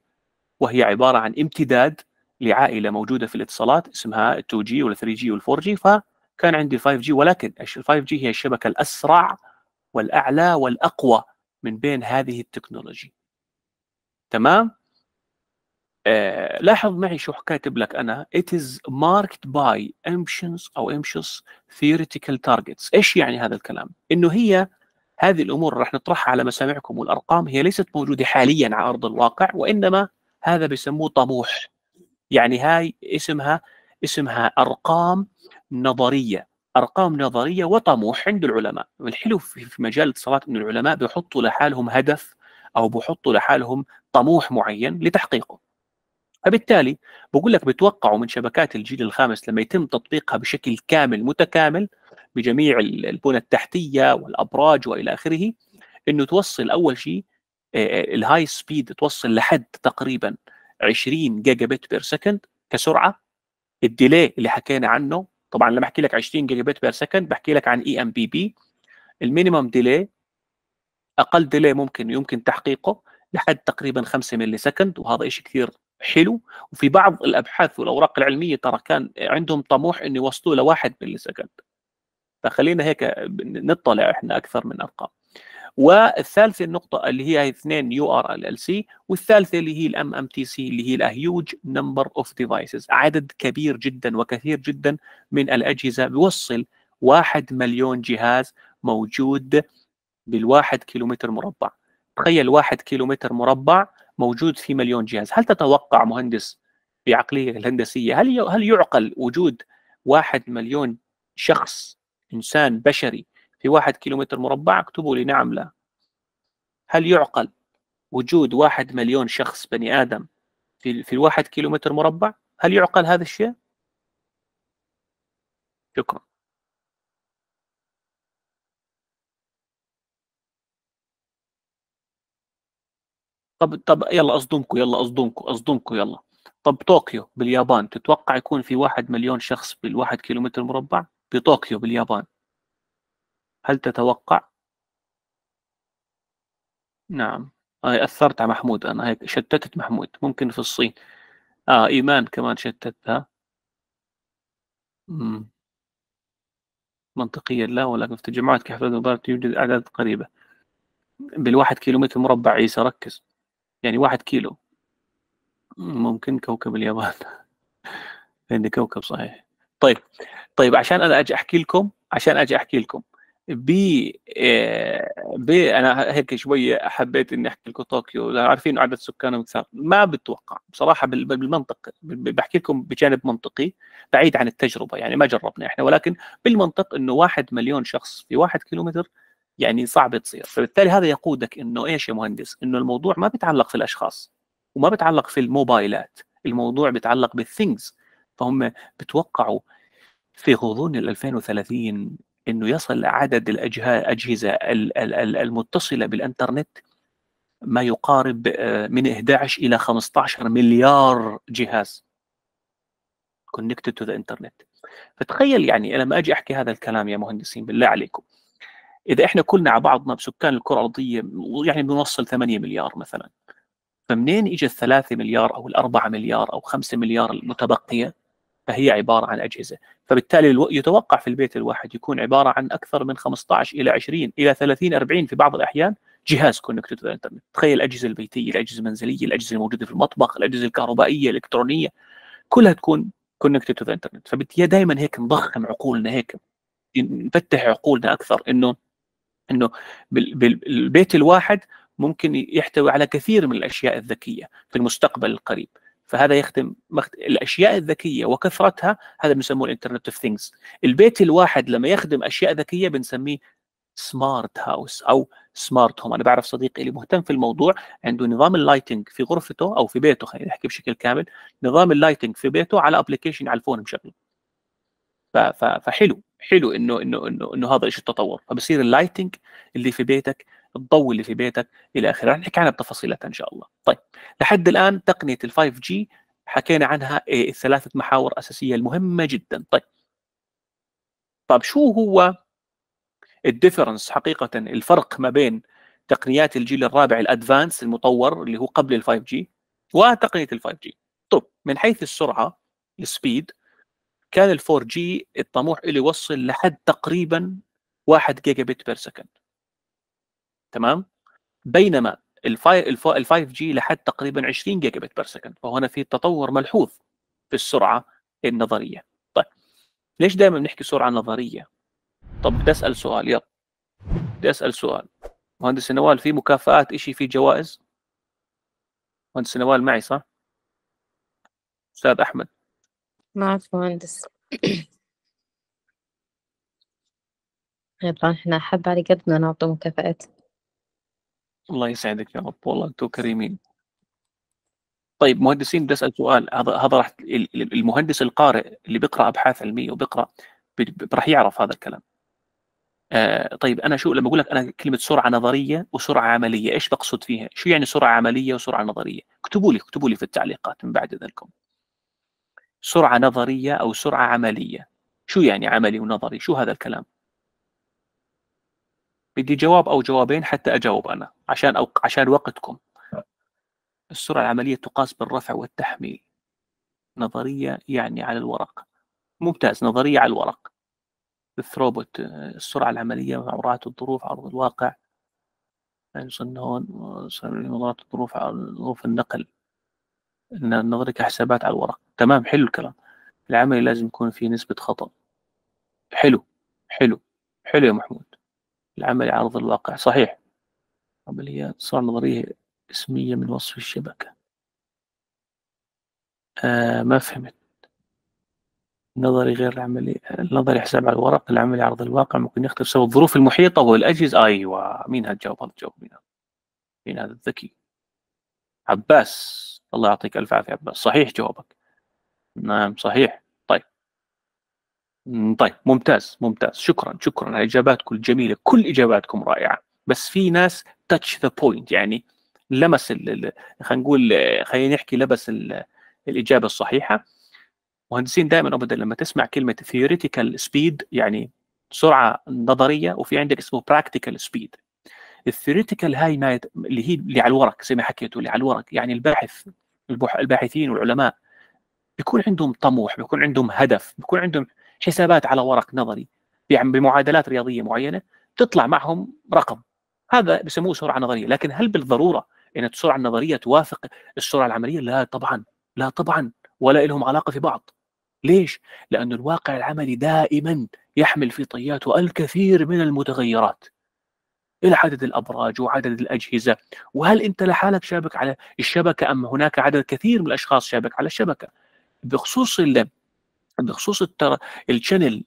وهي عباره عن امتداد لعائله موجوده في الاتصالات اسمها 2 جي وال 3 جي وال 4 جي فكان عندي 5 جي ولكن ال 5 جي هي الشبكه الاسرع والأعلى والأقوى من بين هذه التكنولوجي تمام؟ آه لاحظ معي شو كاتب لك أنا It is marked by ambitions أو ambitious theoretical targets إيش يعني هذا الكلام؟ إنه هي هذه الأمور راح نطرحها على مسامعكم والأرقام هي ليست موجودة حاليا على أرض الواقع وإنما هذا بيسموه طموح يعني هاي اسمها اسمها أرقام نظرية ارقام نظريه وطموح عند العلماء الحلو في مجال الاتصالات ان العلماء بيحطوا لحالهم هدف او بيحطوا لحالهم طموح معين لتحقيقه فبالتالي بقول لك بتوقعوا من شبكات الجيل الخامس لما يتم تطبيقها بشكل كامل متكامل بجميع البنى التحتيه والابراج والى اخره انه توصل اول شيء الهاي سبيد توصل لحد تقريبا 20 جيجا بت بير سكند كسرعه الديلي اللي حكينا عنه طبعا لما احكي لك 20 جيجا بت بير سكند بحكي لك عن اي ام بي بي المينيمم ديلي اقل ديلي ممكن يمكن تحقيقه لحد تقريبا 5 ملي سكند وهذا شيء كثير حلو وفي بعض الابحاث والاوراق العلميه ترى كان عندهم طموح انه يوصلوه لواحد ملي سكند فخلينا هيك نطلع احنا اكثر من ارقام والثالثه النقطه اللي هي اثنين يو ار ال ال سي والثالثه اللي هي الام ام تي سي اللي هي الهيوج نمبر اوف ديفايسز عدد كبير جدا وكثير جدا من الاجهزه بيوصل واحد مليون جهاز موجود بالواحد كيلومتر مربع تخيل واحد كيلومتر مربع موجود في مليون جهاز هل تتوقع مهندس بعقلية الهندسية هل هل يعقل وجود واحد مليون شخص إنسان بشري في واحد كيلومتر مربع اكتبوا لي نعم لا هل يعقل وجود واحد مليون شخص بني آدم في, في الواحد كيلومتر مربع هل يعقل هذا الشيء؟ شكرا طب طب يلا اصدمكم يلا اصدمكم اصدمكم يلا طب طوكيو باليابان تتوقع يكون في واحد مليون شخص بالواحد كيلومتر مربع بطوكيو باليابان هل تتوقع؟ نعم آه أثرت على محمود أنا هيك شتتت محمود ممكن في الصين آه إيمان كمان شتتها مم. منطقيا لا ولكن في تجمعات كحفلات مباراة يوجد أعداد قريبة بالواحد كيلو متر مربع عيسى ركز يعني واحد كيلو ممكن كوكب اليابان عندي كوكب صحيح طيب طيب عشان أنا أجي أحكي لكم عشان أجي أحكي لكم ب آه، ب انا هيك شويه حبيت اني احكي لكم طوكيو عارفين عدد سكانهم كثار ما بتوقع بصراحه بالمنطق بحكي لكم بجانب منطقي بعيد عن التجربه يعني ما جربنا احنا ولكن بالمنطق انه واحد مليون شخص في واحد كيلومتر يعني صعب تصير فبالتالي هذا يقودك انه ايش يا مهندس انه الموضوع ما بيتعلق في الاشخاص وما بيتعلق في الموبايلات الموضوع بيتعلق بالثينجز فهم بتوقعوا في غضون ال 2030 انه يصل عدد الاجهزه المتصله بالانترنت ما يقارب آه، من 11 الى 15 مليار جهاز كونكتد تو ذا انترنت فتخيل يعني لما اجي احكي هذا الكلام يا مهندسين بالله عليكم اذا احنا كلنا على بعضنا بسكان الكره الارضيه يعني بنوصل 8 مليار مثلا فمنين اجى ال 3 مليار او ال 4 مليار او 5 مليار المتبقيه فهي عبارة عن أجهزة فبالتالي يتوقع في البيت الواحد يكون عبارة عن أكثر من 15 إلى 20 إلى 30 40 في بعض الأحيان جهاز كونكتد للإنترنت تخيل الأجهزة البيتية الأجهزة المنزلية الأجهزة الموجودة في المطبخ الأجهزة الكهربائية الإلكترونية كلها تكون كونكتد تو الانترنت انترنت دائما هيك نضخم عقولنا هيك نفتح عقولنا اكثر انه انه بالبيت الواحد ممكن يحتوي على كثير من الاشياء الذكيه في المستقبل القريب فهذا يخدم مخت... الاشياء الذكيه وكثرتها هذا بنسموه الانترنت اوف ثينجز البيت الواحد لما يخدم اشياء ذكيه بنسميه سمارت هاوس او سمارت هوم انا بعرف صديق اللي مهتم في الموضوع عنده نظام اللايتنج في غرفته او في بيته خلينا نحكي بشكل كامل نظام اللايتنج في بيته على ابلكيشن على الفون مشغله ف... ف... فحلو حلو انه انه انه, إنه هذا الشيء تطور فبصير اللايتنج اللي في بيتك الضوء اللي في بيتك الى اخره رح نحكي عنها بتفاصيلها ان شاء الله طيب لحد الان تقنيه ال5 جي حكينا عنها إيه، الثلاثه محاور اساسيه المهمه جدا طيب طيب شو هو الديفرنس حقيقه الفرق ما بين تقنيات الجيل الرابع الادفانس المطور اللي هو قبل ال 5 جي وتقنيه ال 5 جي طب من حيث السرعه السبيد كان ال 4 جي الطموح اللي يوصل لحد تقريبا 1 جيجا بت بير سكند تمام بينما ال 5 g لحد تقريبا 20 جيجا بت بير سكند فهنا في تطور ملحوظ في السرعه النظريه طيب ليش دائما بنحكي سرعه نظريه طب بدي اسال سؤال يلا بدي اسال سؤال مهندس نوال في مكافآت شيء في جوائز مهندس نوال معي صح استاذ احمد معك مهندس يلا احنا حب على قدنا نعطي مكافآت الله يسعدك يا رب والله انتم كريمين طيب مهندسين بدي اسال سؤال هذا هذا راح المهندس القارئ اللي بيقرا ابحاث علميه وبيقرا راح يعرف هذا الكلام آه طيب انا شو لما اقول لك انا كلمه سرعه نظريه وسرعه عمليه ايش بقصد فيها شو يعني سرعه عمليه وسرعه نظريه اكتبوا لي اكتبوا لي في التعليقات من بعد اذنكم سرعه نظريه او سرعه عمليه شو يعني عملي ونظري شو هذا الكلام بدي جواب او جوابين حتى اجاوب انا عشان أو عشان وقتكم السرعه العمليه تقاس بالرفع والتحميل نظريه يعني على الورق ممتاز نظريه على الورق الثروبوت السرعه العمليه مع الظروف عرض الواقع هون مضارات الظروف ظروف النقل نظرك كحسابات على الورق تمام حلو الكلام العمل لازم يكون فيه نسبة خطأ حلو حلو حلو يا محمود العمل على أرض الواقع صحيح عمليات صار نظرية اسمية من وصف الشبكة آه ما فهمت نظري غير العملي النظري حساب على الورق العملي على أرض الواقع ممكن يختلف بسبب الظروف المحيطة والأجهزة أيوة مين هتجاوب هذا الجواب مين مين هذا الذكي عباس الله يعطيك ألف عافية عباس صحيح جوابك نعم صحيح طيب ممتاز ممتاز شكرا شكرا على اجاباتكم الجميله كل اجاباتكم رائعه بس في ناس تاتش ذا بوينت يعني لمس خلينا نقول خلينا نحكي لبس الاجابه الصحيحه مهندسين دائما ابدا لما تسمع كلمه ثيوريتيكال سبيد يعني سرعه نظريه وفي عندك اسمه براكتيكال سبيد الثيوريتيكال هاي ما يت... اللي هي اللي على الورق زي ما حكيتوا اللي على الورق يعني الباحث الباحثين والعلماء بيكون عندهم طموح بيكون عندهم هدف بيكون عندهم حسابات على ورق نظري يعني بمعادلات رياضيه معينه تطلع معهم رقم هذا بسموه سرعه نظريه لكن هل بالضروره ان السرعه النظريه توافق السرعه العمليه لا طبعا لا طبعا ولا لهم علاقه في بعض ليش لأن الواقع العملي دائما يحمل في طياته الكثير من المتغيرات إلى عدد الأبراج وعدد الأجهزة وهل أنت لحالك شابك على الشبكة أم هناك عدد كثير من الأشخاص شابك على الشبكة بخصوص بخصوص الشانل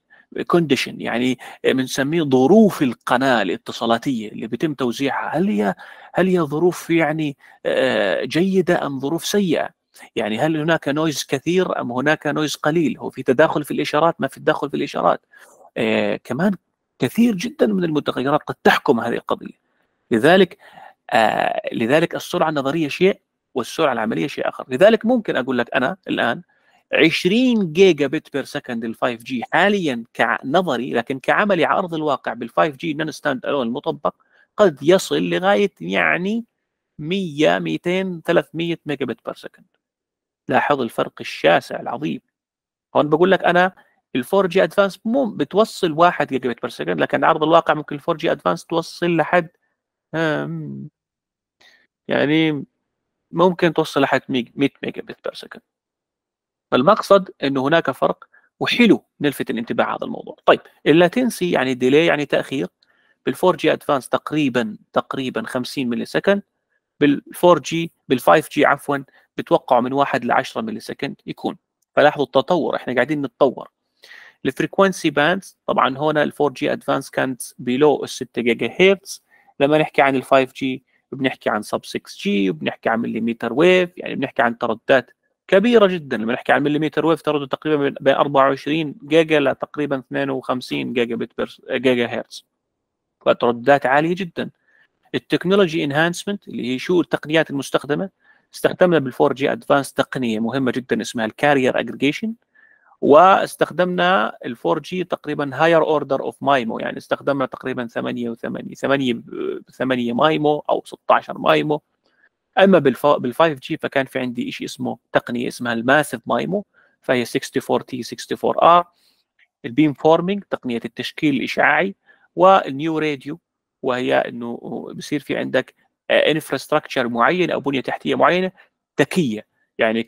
كونديشن يعني بنسميه ظروف القناه الاتصالاتيه اللي بيتم توزيعها هل هي هل هي ظروف يعني آه، جيده ام ظروف سيئه؟ يعني هل هناك نويز كثير ام هناك نويز قليل؟ هو في تداخل في الاشارات ما في تداخل في الاشارات؟ آه، كمان كثير جدا من المتغيرات قد تحكم هذه القضيه. لذلك آه، لذلك السرعه النظريه شيء والسرعه العمليه شيء اخر، لذلك ممكن اقول لك انا الان 20 جيجا بت بير سكند ال 5 جي حاليا كنظري لكن كعملي على ارض الواقع بال 5 جي نون ستاند الون المطبق قد يصل لغايه يعني 100 200 300 ميجا بت بير سكند لاحظ الفرق الشاسع العظيم هون بقول لك انا ال 4 جي ادفانس مو بتوصل 1 جيجا بت بير سكند لكن على ارض الواقع ممكن ال 4 جي ادفانس توصل لحد يعني ممكن توصل لحد 100 ميجا بت بير سكند فالمقصد انه هناك فرق وحلو نلفت الانتباه هذا الموضوع طيب اللاتنسي يعني ديلي يعني تأخير بال4 جي ادفانس تقريبا تقريبا 50 ملي سكند بال4 جي بال5 جي عفوا بتوقعوا من 1 ل 10 ملي سكند يكون فلاحظوا التطور احنا قاعدين نتطور الفريكونسي باندز طبعا هنا ال4 جي ادفانس كانت بيلو ال 6 جيجا هرتز لما نحكي عن ال5 جي بنحكي عن سب 6 جي وبنحكي عن مليمتر ويف يعني بنحكي عن تردات كبيره جدا لما نحكي عن مليمتر ويف ترد تقريبا بين 24 جيجا لتقريبا 52 جيجا بت برس جيجا هرتز فترددات عاليه جدا التكنولوجي انهانسمنت اللي هي شو التقنيات المستخدمه استخدمنا بال 4 جي ادفانس تقنيه مهمه جدا اسمها الكارير اجريجيشن واستخدمنا ال 4 جي تقريبا هاير اوردر اوف مايمو يعني استخدمنا تقريبا 8 و8 8 8 مايمو او 16 مايمو اما بال5 جي فكان في عندي شيء اسمه تقنيه اسمها الماسف مايمو فهي 64 تي 64 ار البيم فورمينج تقنيه التشكيل الاشعاعي والنيو راديو وهي انه بصير في عندك انفراستراكشر معين او بنيه تحتيه معينه ذكيه يعني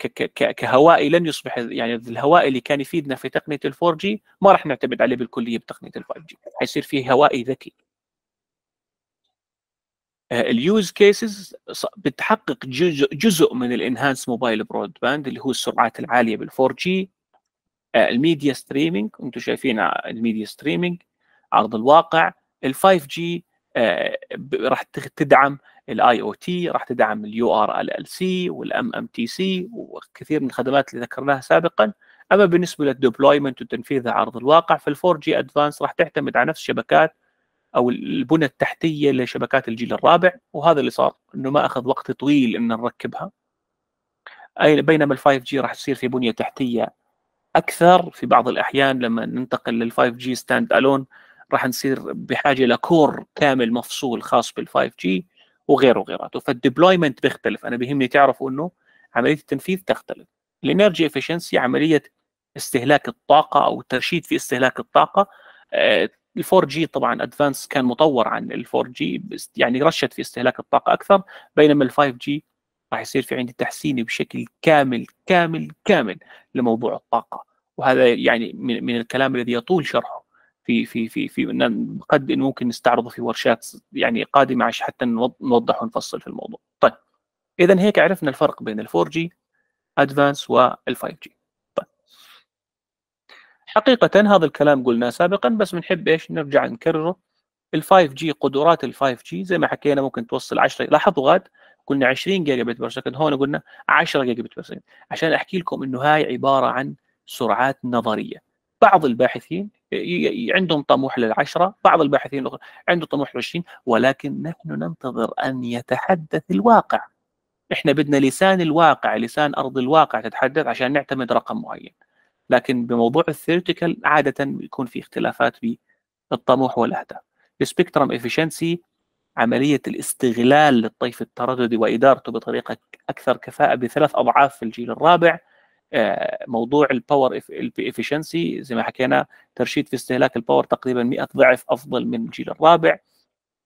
كهوائي لن يصبح يعني الهوائي اللي كان يفيدنا في تقنيه ال 4 جي ما راح نعتمد عليه بالكليه بتقنيه ال 5 جي حيصير فيه هوائي ذكي آه، اليوز كيسز بتحقق جزء, جزء من الانهانس موبايل برود باند اللي هو السرعات العاليه بال4 جي الميديا ستريمينج انتم شايفين الميديا ستريمينج عرض الواقع ال5 جي آه، راح تدعم الاي او تي راح تدعم اليو ار ال ال سي والام ام تي سي وكثير من الخدمات اللي ذكرناها سابقا اما بالنسبه للديبلويمنت وتنفيذها عرض الواقع فال4 جي ادفانس راح تعتمد على نفس شبكات او البنى التحتيه لشبكات الجيل الرابع وهذا اللي صار انه ما اخذ وقت طويل ان نركبها اي بينما ال 5 جي راح تصير في بنيه تحتيه اكثر في بعض الاحيان لما ننتقل لل 5 جي ستاند الون راح نصير بحاجه لكور كامل مفصول خاص بال 5 جي وغيره وغيراته فالديبلويمنت بيختلف انا بيهمني تعرفوا انه عمليه التنفيذ تختلف الانرجي افشنسي عمليه استهلاك الطاقه او الترشيد في استهلاك الطاقه آه، ال 4 جي طبعا ادفانس كان مطور عن ال 4 جي يعني رشد في استهلاك الطاقه اكثر بينما ال 5 جي راح يصير في عندي تحسين بشكل كامل كامل كامل لموضوع الطاقه وهذا يعني من, من الكلام الذي يطول شرحه في في في في قد إن ممكن نستعرضه في ورشات يعني قادمه عش حتى نوضح ونفصل في الموضوع. طيب اذا هيك عرفنا الفرق بين ال 4G ادفانس وال 5G. حقيقة هذا الكلام قلناه سابقا بس بنحب ايش نرجع نكرره ال 5G قدرات ال 5G زي ما حكينا ممكن توصل 10 لاحظوا غاد قلنا 20 جيجا بت بير سكند هون قلنا 10 جيجا بت بير سكند عشان احكي لكم انه هاي عبارة عن سرعات نظرية بعض الباحثين عندهم طموح لل 10 بعض الباحثين عنده طموح 20 ولكن نحن ننتظر أن يتحدث الواقع إحنا بدنا لسان الواقع لسان أرض الواقع تتحدث عشان نعتمد رقم معين لكن بموضوع الثيوريتيكال عاده بيكون في اختلافات بالطموح والاهداف السبيكترم افشنسي عمليه الاستغلال للطيف الترددي وادارته بطريقه اكثر كفاءه بثلاث اضعاف في الجيل الرابع آه، موضوع الباور افشنسي زي ما حكينا ترشيد في استهلاك الباور تقريبا 100 ضعف افضل من الجيل الرابع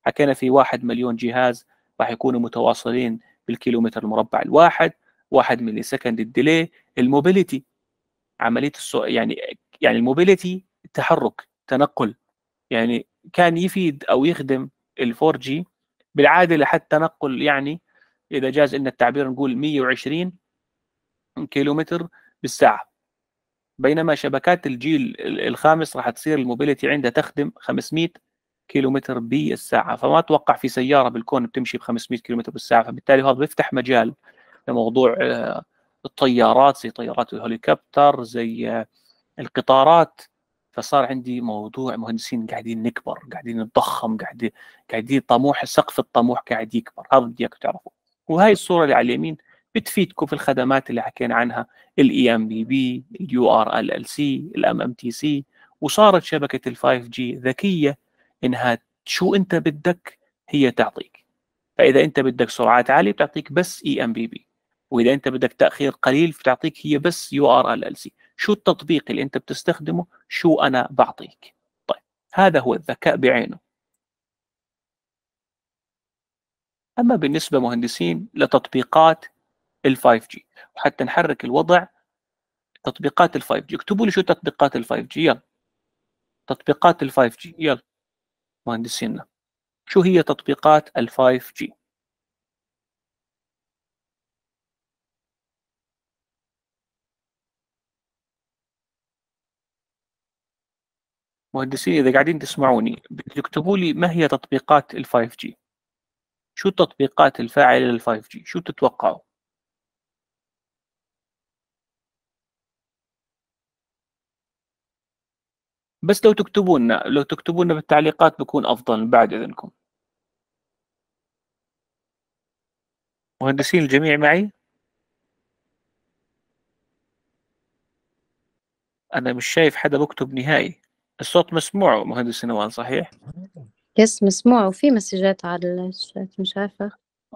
حكينا في 1 مليون جهاز راح يكونوا متواصلين بالكيلومتر المربع الواحد 1 ملي سكند الديلي الموبيليتي عمليه السو... يعني يعني الموبيليتي التحرك تنقل يعني كان يفيد او يخدم ال 4 جي بالعاده لحد تنقل يعني اذا جاز ان التعبير نقول 120 كيلومتر بالساعه بينما شبكات الجيل الخامس راح تصير الموبيليتي عندها تخدم 500 كيلومتر بالساعه فما اتوقع في سياره بالكون بتمشي ب 500 كيلومتر بالساعه فبالتالي هذا بيفتح مجال لموضوع آه، الطيارات زي طيارات الهليكوبتر زي القطارات فصار عندي موضوع مهندسين قاعدين نكبر قاعدين نتضخم قاعدين قاعدين طموح سقف الطموح قاعد يكبر هذا بدي اياكم تعرفوا وهي الصوره اللي على اليمين بتفيدكم في الخدمات اللي حكينا عنها الاي ام بي بي اليو ار ال e ال سي الام ام تي سي وصارت شبكه ال5 جي ذكيه انها شو انت بدك هي تعطيك فاذا انت بدك سرعات عاليه بتعطيك بس اي ام بي بي واذا انت بدك تاخير قليل فتعطيك هي بس يو ار ال ال سي شو التطبيق اللي انت بتستخدمه شو انا بعطيك طيب هذا هو الذكاء بعينه اما بالنسبه مهندسين لتطبيقات ال5 جي وحتى نحرك الوضع تطبيقات ال5 جي اكتبوا لي شو تطبيقات ال5 جي يلا تطبيقات ال5 جي يلا مهندسينا شو هي تطبيقات ال5 جي مهندسين اذا قاعدين تسمعوني تكتبوا لي ما هي تطبيقات ال 5G شو التطبيقات الفاعله لل 5G شو تتوقعوا بس لو تكتبونا لو تكتبونا بالتعليقات بكون افضل بعد اذنكم مهندسين الجميع معي انا مش شايف حدا بكتب نهائي الصوت مسموع مهندس نوال صحيح؟ يس مسموع وفي مسجات على الشات مش عارفة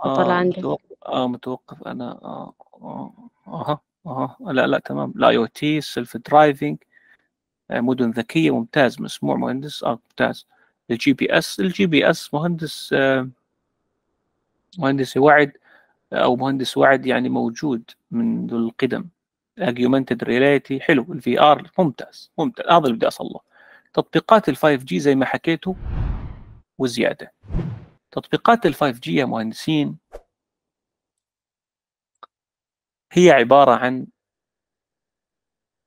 طلع آه عندي متوقف. اه متوقف انا اه اه, آه. آه. لا لا تمام الاي او تي سيلف درايفنج مدن ذكية ممتاز مسموع مهندس اه ممتاز الجي بي اس الجي بي اس مهندس آه مهندس وعد او مهندس وعد يعني موجود منذ القدم اجيومنتد reality حلو الفي ار ممتاز ممتاز هذا اللي بدي اصله تطبيقات ال 5 g زي ما حكيته وزياده تطبيقات ال 5 g يا مهندسين هي عباره عن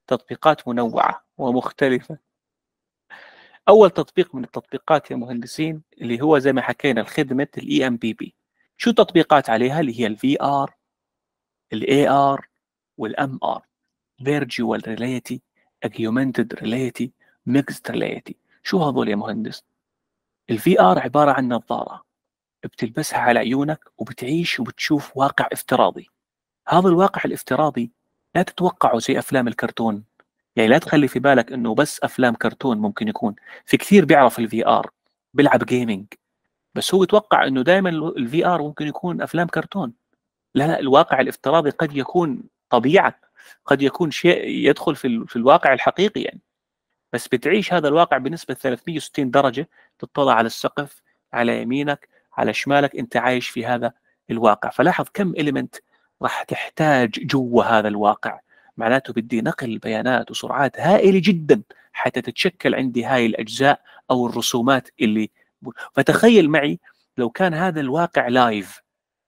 تطبيقات منوعه ومختلفه اول تطبيق من التطبيقات يا مهندسين اللي هو زي ما حكينا الخدمه الـ EMPP شو تطبيقات عليها اللي هي الـ VR الـ AR والـ MR Virtual ريليتي Augmented ريليتي ميكست رياليتي شو هذول يا مهندس الفي ار عباره عن نظاره بتلبسها على عيونك وبتعيش وبتشوف واقع افتراضي هذا الواقع الافتراضي لا تتوقعه زي افلام الكرتون يعني لا تخلي في بالك انه بس افلام كرتون ممكن يكون في كثير بيعرف الفي ار بيلعب جيمنج بس هو يتوقع انه دائما الفي ار ممكن يكون افلام كرتون لا لا الواقع الافتراضي قد يكون طبيعه قد يكون شيء يدخل في, في الواقع الحقيقي يعني بس بتعيش هذا الواقع بنسبه 360 درجه تطلع على السقف على يمينك على شمالك انت عايش في هذا الواقع فلاحظ كم إليمنت راح تحتاج جوا هذا الواقع معناته بدي نقل بيانات وسرعات هائله جدا حتى تتشكل عندي هاي الاجزاء او الرسومات اللي فتخيل معي لو كان هذا الواقع لايف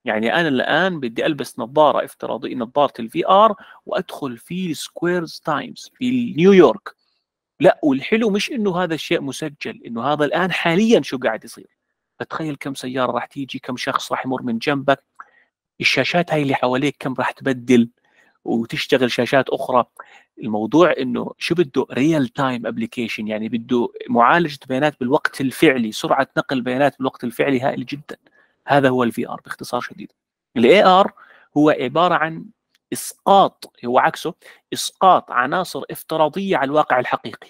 يعني انا الان بدي البس نظاره افتراضيه نظاره الفي ار وادخل في سكويرز تايمز في نيويورك لا والحلو مش انه هذا الشيء مسجل انه هذا الان حاليا شو قاعد يصير فتخيل كم سياره راح تيجي كم شخص راح يمر من جنبك الشاشات هاي اللي حواليك كم راح تبدل وتشتغل شاشات اخرى الموضوع انه شو بده ريال تايم ابلكيشن يعني بده معالجه بيانات بالوقت الفعلي سرعه نقل بيانات بالوقت الفعلي هائل جدا هذا هو الفي ار باختصار شديد الاي ار هو عباره عن اسقاط هو عكسه اسقاط عناصر افتراضيه على الواقع الحقيقي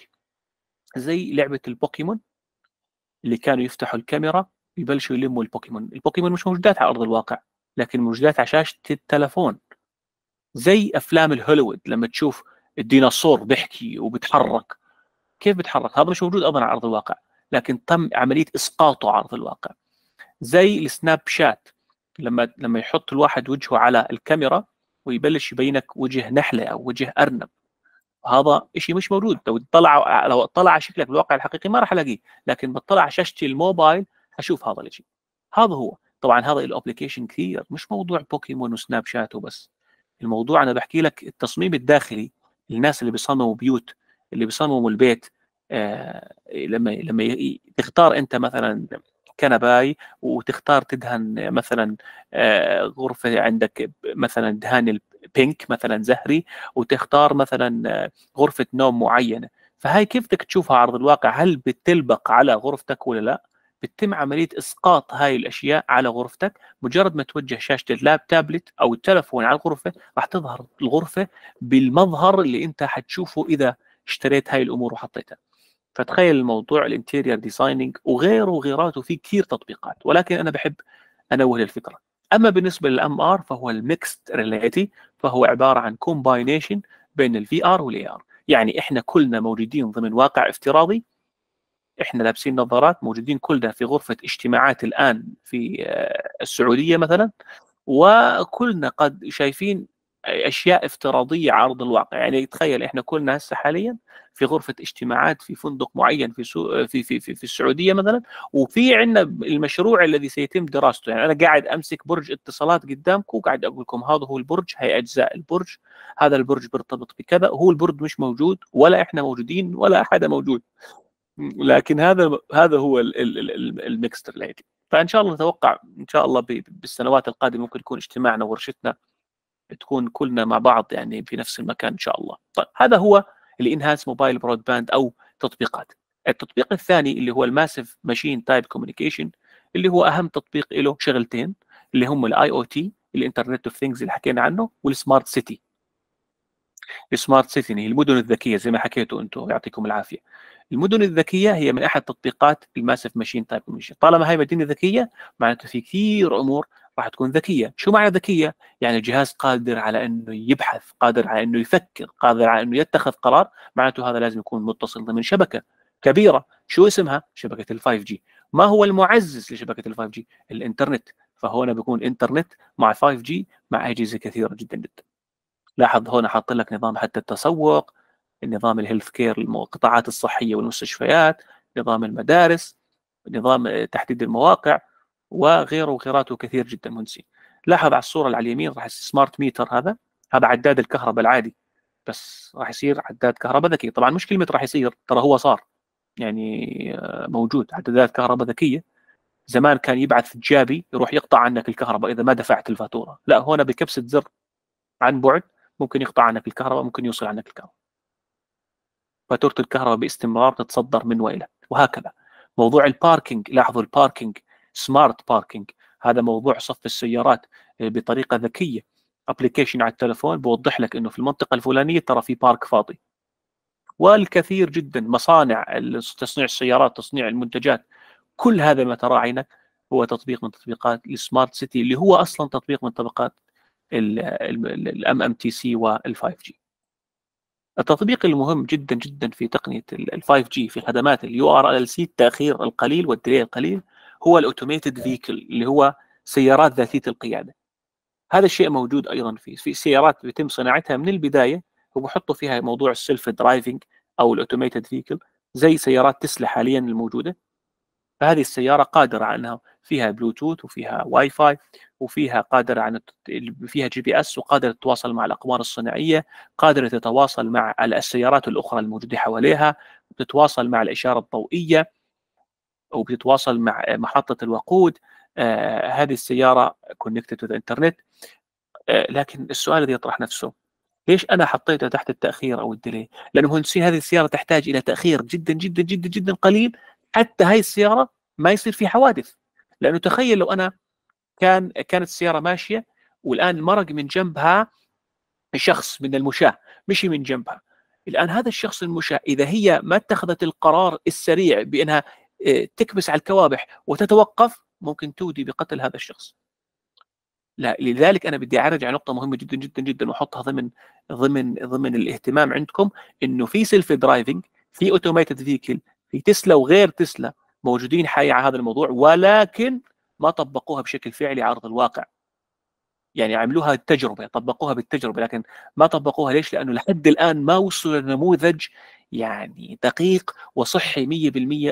زي لعبه البوكيمون اللي كانوا يفتحوا الكاميرا يبلشوا يلموا البوكيمون البوكيمون مش موجودات على ارض الواقع لكن موجودات على شاشه التلفون زي افلام الهوليوود لما تشوف الديناصور بيحكي وبتحرك كيف بيتحرك هذا مش موجود ابدا على ارض الواقع لكن تم عمليه اسقاطه على ارض الواقع زي السناب شات لما لما يحط الواحد وجهه على الكاميرا ويبلش يبينك وجه نحله او وجه ارنب هذا شيء مش موجود لو طلع لو اطلع على شكلك بالواقع الحقيقي ما راح الاقيه لكن بطلع على شاشتي الموبايل اشوف هذا الشيء هذا هو طبعا هذا الابلكيشن كثير مش موضوع بوكيمون وسناب شات وبس الموضوع انا بحكي لك التصميم الداخلي الناس اللي بيصمموا بيوت اللي بيصمموا البيت آه لما لما تختار انت مثلا كنباي وتختار تدهن مثلا آه، غرفه عندك مثلا دهان البينك مثلا زهري وتختار مثلا آه، غرفه نوم معينه فهاي كيف بدك تشوفها عرض الواقع هل بتلبق على غرفتك ولا لا بتتم عمليه اسقاط هاي الاشياء على غرفتك مجرد ما توجه شاشه اللاب تابلت او التلفون على الغرفه راح تظهر الغرفه بالمظهر اللي انت حتشوفه اذا اشتريت هاي الامور وحطيتها فتخيل الموضوع الانتيرير ديزايننج وغيره وغيراته في كثير تطبيقات ولكن انا بحب انوه للفكره اما بالنسبه للام ار فهو الميكست ريليتي فهو عباره عن كومباينيشن بين الفي ار والاي ار يعني احنا كلنا موجودين ضمن واقع افتراضي احنا لابسين نظارات موجودين كلنا في غرفه اجتماعات الان في آه، السعوديه مثلا وكلنا قد شايفين اشياء افتراضيه على ارض الواقع يعني تخيل احنا كلنا هسه حاليا في غرفه اجتماعات في فندق معين في سو... في, في في في السعوديه مثلا وفي عندنا المشروع الذي سيتم دراسته يعني انا قاعد امسك برج اتصالات قدامكم وقاعد اقول لكم هذا هو البرج هي اجزاء البرج هذا البرج بيرتبط بكذا هو البرج مش موجود ولا احنا موجودين ولا احد موجود لكن هذا هذا هو الميكستر العادي فان شاء الله نتوقع ان شاء الله بالسنوات القادمه ممكن يكون اجتماعنا وورشتنا تكون كلنا مع بعض يعني في نفس المكان ان شاء الله طيب هذا هو الانهانس موبايل برود باند او تطبيقات التطبيق الثاني اللي هو الماسف ماشين تايب كوميونيكيشن اللي هو اهم تطبيق له شغلتين اللي هم الاي او تي الانترنت اوف ثينجز اللي حكينا عنه والسمارت سيتي السمارت سيتي هي المدن الذكيه زي ما حكيتوا انتم يعطيكم العافيه المدن الذكيه هي من احد تطبيقات الماسف ماشين تايب كوميونيكيشن طالما هي مدينه ذكيه معناته في كثير امور راح تكون ذكيه، شو معنى ذكيه؟ يعني الجهاز قادر على انه يبحث، قادر على انه يفكر، قادر على انه يتخذ قرار، معناته هذا لازم يكون متصل ضمن شبكه كبيره، شو اسمها؟ شبكه ال 5 جي، ما هو المعزز لشبكه ال 5 جي؟ الانترنت، فهنا بيكون انترنت مع 5 جي مع اجهزه كثيره جدا جدا. لاحظ هنا حاط لك نظام حتى التسوق، نظام الهيلث كير القطاعات الصحيه والمستشفيات، نظام المدارس، نظام تحديد المواقع، وغيره وغيراته كثير جدا منسي لاحظ على الصوره اللي على اليمين راح سمارت ميتر هذا هذا عداد الكهرباء العادي بس راح يصير عداد كهرباء ذكي طبعا مش كلمه راح يصير ترى هو صار يعني آه، موجود عدادات كهرباء ذكيه زمان كان يبعث جابي يروح يقطع عنك الكهرباء اذا ما دفعت الفاتوره لا هنا بكبسه زر عن بعد ممكن يقطع عنك الكهرباء ممكن يوصل عنك الكهرباء فاتوره الكهرباء باستمرار تتصدر من والى وهكذا موضوع الباركينج لاحظوا الباركينج سمارت باركينج هذا موضوع صف السيارات آه، بطريقه ذكيه ابلكيشن على التلفون بوضح لك انه في المنطقه الفلانيه ترى في بارك فاضي والكثير جدا مصانع تصنيع السيارات تصنيع المنتجات كل هذا ما ترى عينك هو تطبيق من تطبيقات السمارت سيتي اللي هو اصلا تطبيق من طبقات الام ام تي سي وال5 جي التطبيق المهم جدا جدا في تقنيه ال5 جي في خدمات اليو ار ال سي التاخير القليل والدليل القليل هو الاوتوميتد فيكل اللي هو سيارات ذاتيه القياده هذا الشيء موجود ايضا في في سيارات بيتم صناعتها من البدايه وبحطوا فيها موضوع السيلف درايفنج او الاوتوميتد فيكل زي سيارات تسلا حاليا الموجوده فهذه السياره قادره عنها فيها بلوتوث وفيها واي فاي وفيها قادره عن فيها جي بي اس وقادره تتواصل مع الاقمار الصناعيه قادره تتواصل مع السيارات الاخرى الموجوده حواليها تتواصل مع الاشاره الضوئيه وبتتواصل مع محطه الوقود آه، هذه السياره كونكتد تو ذا انترنت لكن السؤال الذي يطرح نفسه ليش انا حطيتها تحت التاخير او الديلي؟ لانه مهندسين هذه السياره تحتاج الى تاخير جدا جدا جدا جدا قليل حتى هاي السياره ما يصير في حوادث لانه تخيل لو انا كان كانت السياره ماشيه والان مرق من جنبها شخص من المشاه مشي من جنبها الان هذا الشخص المشاه اذا هي ما اتخذت القرار السريع بانها آه، تكبس على الكوابح وتتوقف ممكن تودي بقتل هذا الشخص لا لذلك انا بدي اعرج على نقطه مهمه جدا جدا جدا واحطها ضمن ضمن ضمن الاهتمام عندكم انه في سيلف درايفنج في اوتوميتد فيكل في تسلا وغير تسلا موجودين حي على هذا الموضوع ولكن ما طبقوها بشكل فعلي على ارض الواقع يعني عملوها التجربه طبقوها بالتجربه لكن ما طبقوها ليش لانه لحد الان ما وصلوا لنموذج يعني دقيق وصحي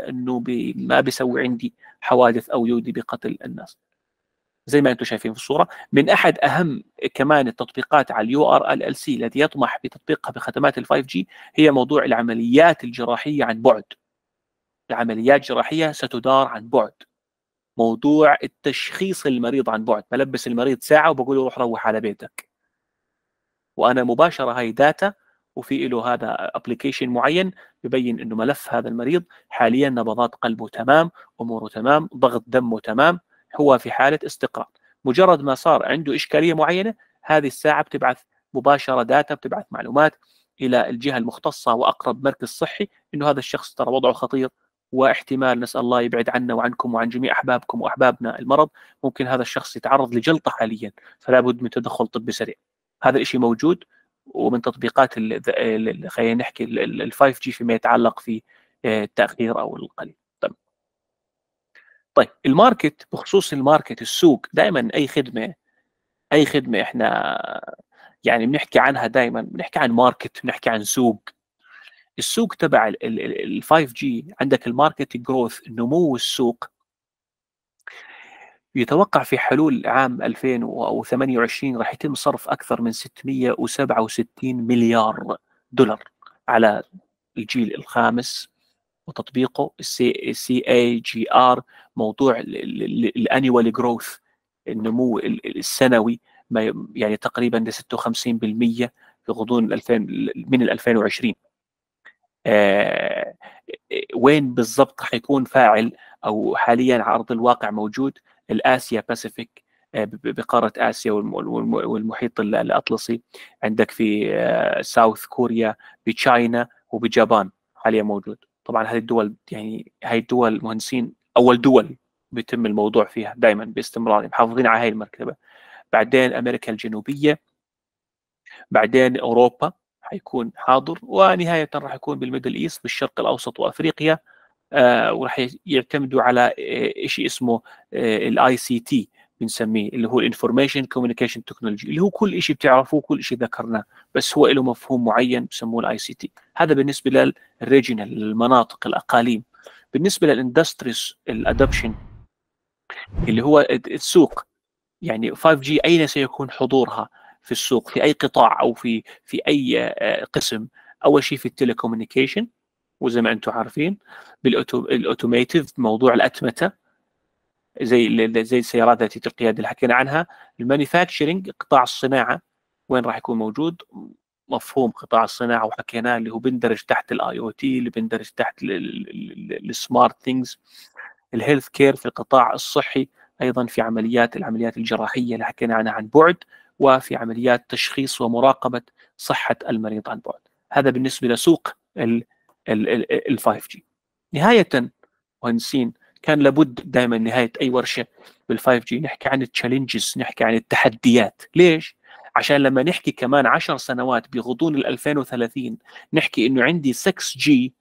100% انه بي ما بيسوي عندي حوادث او يودي بقتل الناس زي ما انتم شايفين في الصوره من احد اهم كمان التطبيقات على اليو ار ال ال سي التي يطمح بتطبيقها بخدمات ال 5 جي هي موضوع العمليات الجراحيه عن بعد العمليات الجراحيه ستدار عن بعد موضوع التشخيص المريض عن بعد بلبس المريض ساعه وبقول له روح روح على بيتك وانا مباشره هاي داتا وفي له هذا ابلكيشن معين يبين انه ملف هذا المريض حاليا نبضات قلبه تمام اموره تمام ضغط دمه تمام هو في حاله استقرار مجرد ما صار عنده اشكاليه معينه هذه الساعه بتبعث مباشره داتا بتبعث معلومات الى الجهه المختصه واقرب مركز صحي انه هذا الشخص ترى وضعه خطير واحتمال نسال الله يبعد عنا وعنكم وعن جميع احبابكم واحبابنا المرض ممكن هذا الشخص يتعرض لجلطه حاليا فلا بد من تدخل طبي سريع هذا الشيء موجود ومن تطبيقات خلينا نحكي ال 5 جي فيما يتعلق في آه، التاخير او القليل طيب الماركت بخصوص الماركت السوق دائما اي خدمه اي خدمه احنا يعني بنحكي عنها دائما بنحكي عن ماركت بنحكي عن سوق السوق تبع ال 5 جي عندك الماركت جروث نمو السوق يتوقع في حلول عام 2028 راح يتم صرف أكثر من 667 مليار دولار على الجيل الخامس وتطبيقه السي سي اي جي ار موضوع الانيوال جروث النمو السنوي ما يعني تقريبا ل 56% في غضون 2000 من 2020 آه وين بالضبط حيكون فاعل او حاليا على ارض الواقع موجود الاسيا آه، باسيفيك بقاره اسيا والمحيط الاطلسي عندك في ساوث كوريا بتشاينا وبجابان حاليا موجود طبعا هذه الدول يعني هاي الدول مهندسين اول دول بيتم الموضوع فيها دائما باستمرار يعني محافظين على هاي المركبه بعدين امريكا الجنوبيه بعدين اوروبا حيكون حاضر ونهايه راح يكون بالميدل ايست بالشرق الاوسط وافريقيا آه، وراح يعتمدوا على آه، شيء اسمه الاي سي تي بنسميه اللي هو الانفورميشن كوميونيكيشن تكنولوجي اللي هو كل شيء بتعرفوه كل شيء ذكرناه بس هو له مفهوم معين بسموه الاي سي تي هذا بالنسبه للريجنال للمناطق الاقاليم بالنسبه للاندستريز الادوبشن اللي هو السوق يعني 5 جي اين سيكون حضورها في السوق في اي قطاع او في في اي آه، قسم اول شيء في التليكومينيكيشن وزي ما انتم عارفين بالاوتوميتيف موضوع الاتمته زي زي السيارات ذاتيه القياده اللي حكينا عنها المانيفاكتشرنج قطاع الصناعه وين راح يكون موجود مفهوم قطاع الصناعه وحكيناه اللي هو بندرج تحت الاي او تي اللي بندرج تحت السمارت ثينجز الهيلث كير في القطاع الصحي ايضا في عمليات العمليات الجراحيه اللي حكينا عنها عن بعد وفي عمليات تشخيص ومراقبه صحه المريض عن بعد هذا بالنسبه لسوق ال 5 جي نهايه مهندسين كان لابد دائما نهايه اي ورشه بال 5 جي نحكي عن التشالنجز نحكي عن التحديات ليش عشان لما نحكي كمان عشر سنوات بغضون ال 2030 نحكي انه عندي 6 جي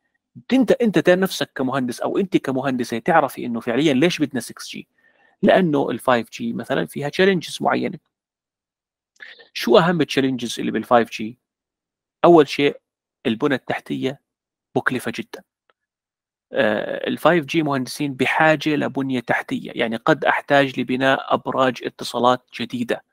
انت انت نفسك كمهندس او انت كمهندسه تعرفي انه فعليا ليش بدنا 6 جي لانه ال 5 جي مثلا فيها تشالنجز معينه شو اهم التشالنجز اللي بال 5 جي اول شيء البنى التحتيه مكلفه جدا. آه، ال 5G مهندسين بحاجه لبنيه تحتيه، يعني قد احتاج لبناء ابراج اتصالات جديده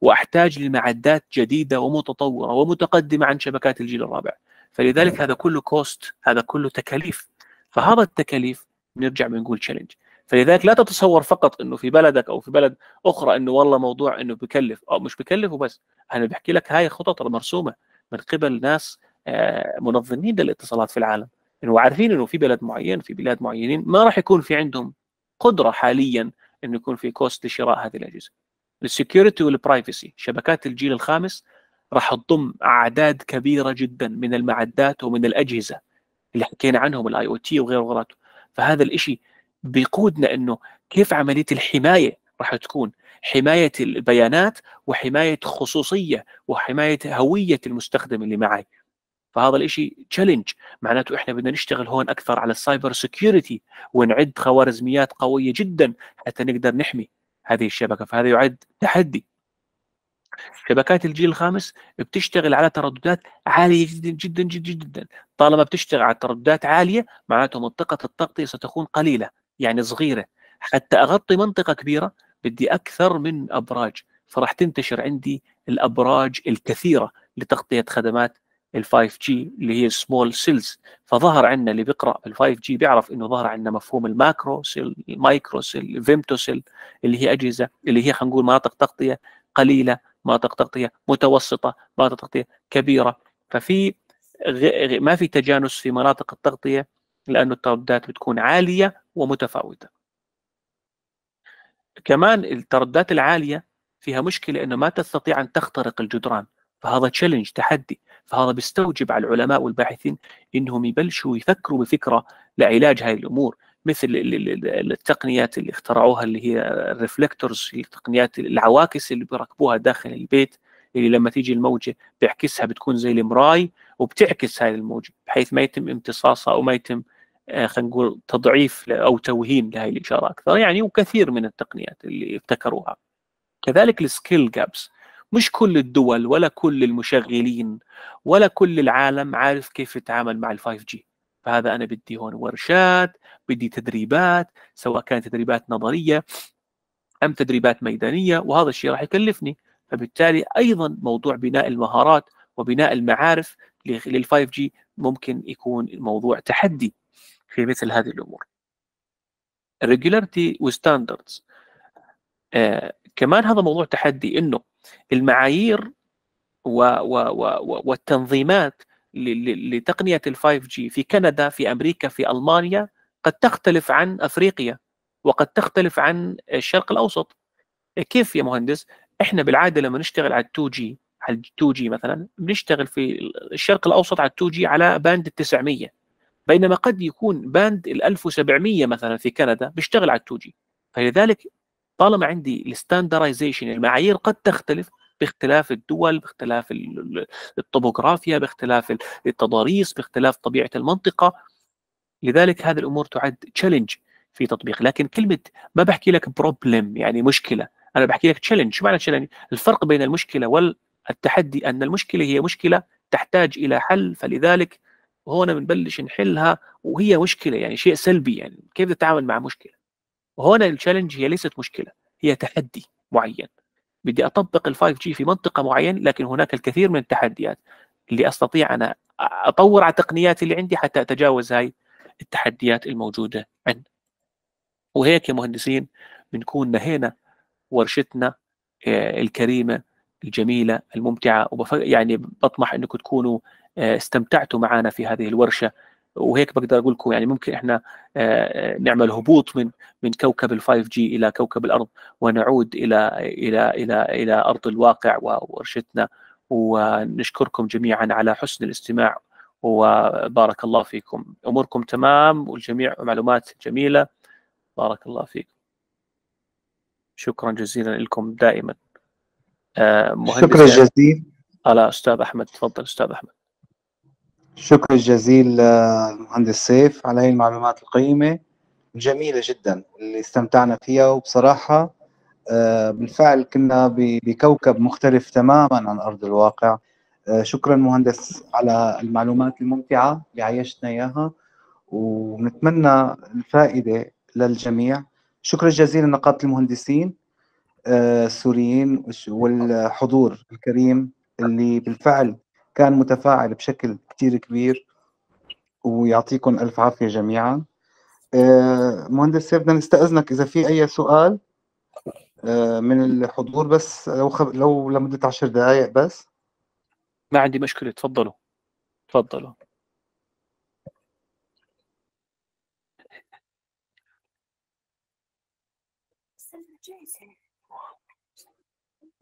واحتاج لمعدات جديده ومتطوره ومتقدمه عن شبكات الجيل الرابع. فلذلك هذا كله كوست، هذا كله تكاليف. فهذا التكاليف نرجع بنقول تشالنج. فلذلك لا تتصور فقط انه في بلدك او في بلد اخرى انه والله موضوع انه بكلف او مش بكلف وبس انا بحكي لك هاي خطط مرسومه من قبل ناس آه، منظمين للاتصالات في العالم انه عارفين انه في بلد معين في بلاد معينين ما راح يكون في عندهم قدره حاليا انه يكون في كوست لشراء هذه الاجهزه السكيورتي والبرايفسي شبكات الجيل الخامس راح تضم اعداد كبيره جدا من المعدات ومن الاجهزه اللي حكينا عنهم الاي او تي وغيره وغيراته فهذا الإشي بيقودنا انه كيف عمليه الحمايه راح تكون حمايه البيانات وحمايه خصوصيه وحمايه هويه المستخدم اللي معي فهذا الإشي تشالنج معناته إحنا بدنا نشتغل هون أكثر على السايبر سكيورتي ونعد خوارزميات قوية جدا حتى نقدر نحمي هذه الشبكة فهذا يعد تحدي شبكات الجيل الخامس بتشتغل على ترددات عاليه جدا جدا جدا جدا طالما بتشتغل على ترددات عاليه معناته منطقه التغطيه ستكون قليله يعني صغيره حتى اغطي منطقه كبيره بدي اكثر من ابراج فراح تنتشر عندي الابراج الكثيره لتغطيه خدمات ال 5G اللي هي السمول سيلز فظهر عندنا اللي بيقرا ال 5G بيعرف انه ظهر عندنا مفهوم الماكرو سيل المايكرو سيل الفيمتو سيل اللي هي اجهزه اللي هي خلينا نقول مناطق تغطيه قليله مناطق تغطيه متوسطه مناطق تغطيه كبيره ففي ما في تجانس في مناطق التغطيه لانه الترددات بتكون عاليه ومتفاوته كمان الترددات العاليه فيها مشكله انه ما تستطيع ان تخترق الجدران فهذا تشالنج تحدي فهذا بيستوجب على العلماء والباحثين انهم يبلشوا يفكروا بفكره لعلاج هاي الامور مثل التقنيات اللي اخترعوها اللي هي الريفلكتورز التقنيات العواكس اللي بيركبوها داخل البيت اللي لما تيجي الموجه بيعكسها بتكون زي المراي وبتعكس هاي الموجه بحيث ما يتم امتصاصها او ما يتم آه، خلينا نقول تضعيف او توهين لهي الاشاره اكثر يعني وكثير من التقنيات اللي ابتكروها كذلك السكيل جابس مش كل الدول ولا كل المشغلين ولا كل العالم عارف كيف يتعامل مع الفايف جي فهذا أنا بدي هون ورشات بدي تدريبات سواء كانت تدريبات نظرية أم تدريبات ميدانية وهذا الشيء راح يكلفني فبالتالي أيضا موضوع بناء المهارات وبناء المعارف للفايف جي ممكن يكون موضوع تحدي في مثل هذه الأمور الريجولارتي وستاندردز آه كمان هذا موضوع تحدي انه المعايير و و و والتنظيمات لتقنية ال 5G في كندا في أمريكا في ألمانيا قد تختلف عن أفريقيا وقد تختلف عن الشرق الأوسط كيف يا مهندس احنا بالعاده لما نشتغل على 2 جي على 2 جي مثلا بنشتغل في الشرق الاوسط على 2 جي على باند 900 بينما قد يكون باند ال 1700 مثلا في كندا بيشتغل على 2 جي فلذلك طالما عندي الستاندرايزيشن يعني المعايير قد تختلف باختلاف الدول باختلاف الطبوغرافيا باختلاف التضاريس باختلاف طبيعه المنطقه لذلك هذه الامور تعد تشالنج في تطبيق لكن كلمه ما بحكي لك بروبلم يعني مشكله انا بحكي لك تشالنج شو معنى تشالنج الفرق بين المشكله والتحدي ان المشكله هي مشكله تحتاج الى حل فلذلك هون بنبلش نحلها وهي مشكله يعني شيء سلبي يعني كيف تتعامل مع مشكله وهنا التشالنج هي ليست مشكله هي تحدي معين بدي اطبق ال 5 جي في منطقه معينه لكن هناك الكثير من التحديات اللي استطيع انا اطور على التقنيات اللي عندي حتى اتجاوز هاي التحديات الموجوده عندنا وهيك يا مهندسين بنكون نهينا ورشتنا آه، الكريمه الجميله الممتعه وبف... يعني بطمح انكم تكونوا آه، استمتعتوا معنا في هذه الورشه وهيك بقدر اقول لكم يعني ممكن احنا آه، آه، نعمل هبوط من من كوكب ال 5 جي الى كوكب الارض ونعود الى الى الى الى, إلى ارض الواقع وورشتنا ونشكركم جميعا على حسن الاستماع وبارك الله فيكم اموركم تمام والجميع معلومات جميله بارك الله فيكم شكرا جزيلا لكم دائما آه، شكرا جزيلا على استاذ احمد تفضل استاذ احمد شكر جزيل للمهندس سيف على هاي المعلومات القيمة الجميلة جدا اللي استمتعنا فيها وبصراحة آه، بالفعل كنا بكوكب مختلف تماما عن أرض الواقع آه، شكرا مهندس على المعلومات الممتعة اللي عيشتنا إياها ونتمنى الفائدة للجميع شكرا جزيلا نقابة المهندسين آه، السوريين والحضور الكريم اللي بالفعل كان متفاعل بشكل كثير كبير ويعطيكم ألف عافية جميعا آه، مهندس سيف بدنا نستأذنك إذا في أي سؤال آه، من الحضور بس لو خب... لو لمدة عشر دقائق بس ما عندي مشكلة تفضلوا تفضلوا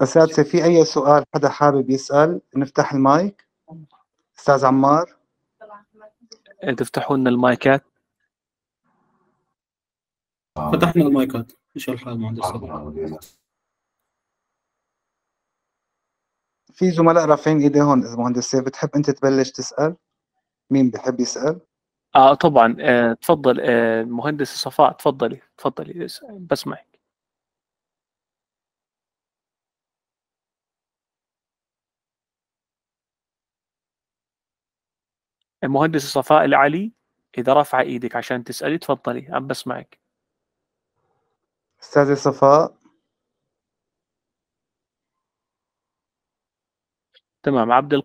أساتذة في أي سؤال حدا حابب يسأل نفتح المايك استاذ عمار تفتحوا لنا المايكات فتحنا المايكات ان شاء الله مهندس في زملاء رافعين ايديهم اذا مهندس بتحب انت تبلش تسال مين بحب يسال اه طبعا آه تفضل آه مهندس صفاء تفضلي تفضلي بسمعي المهندس صفاء العلي إذا رفع إيدك عشان تسألي تفضلي عم بسمعك أستاذة صفاء تمام عبد ال...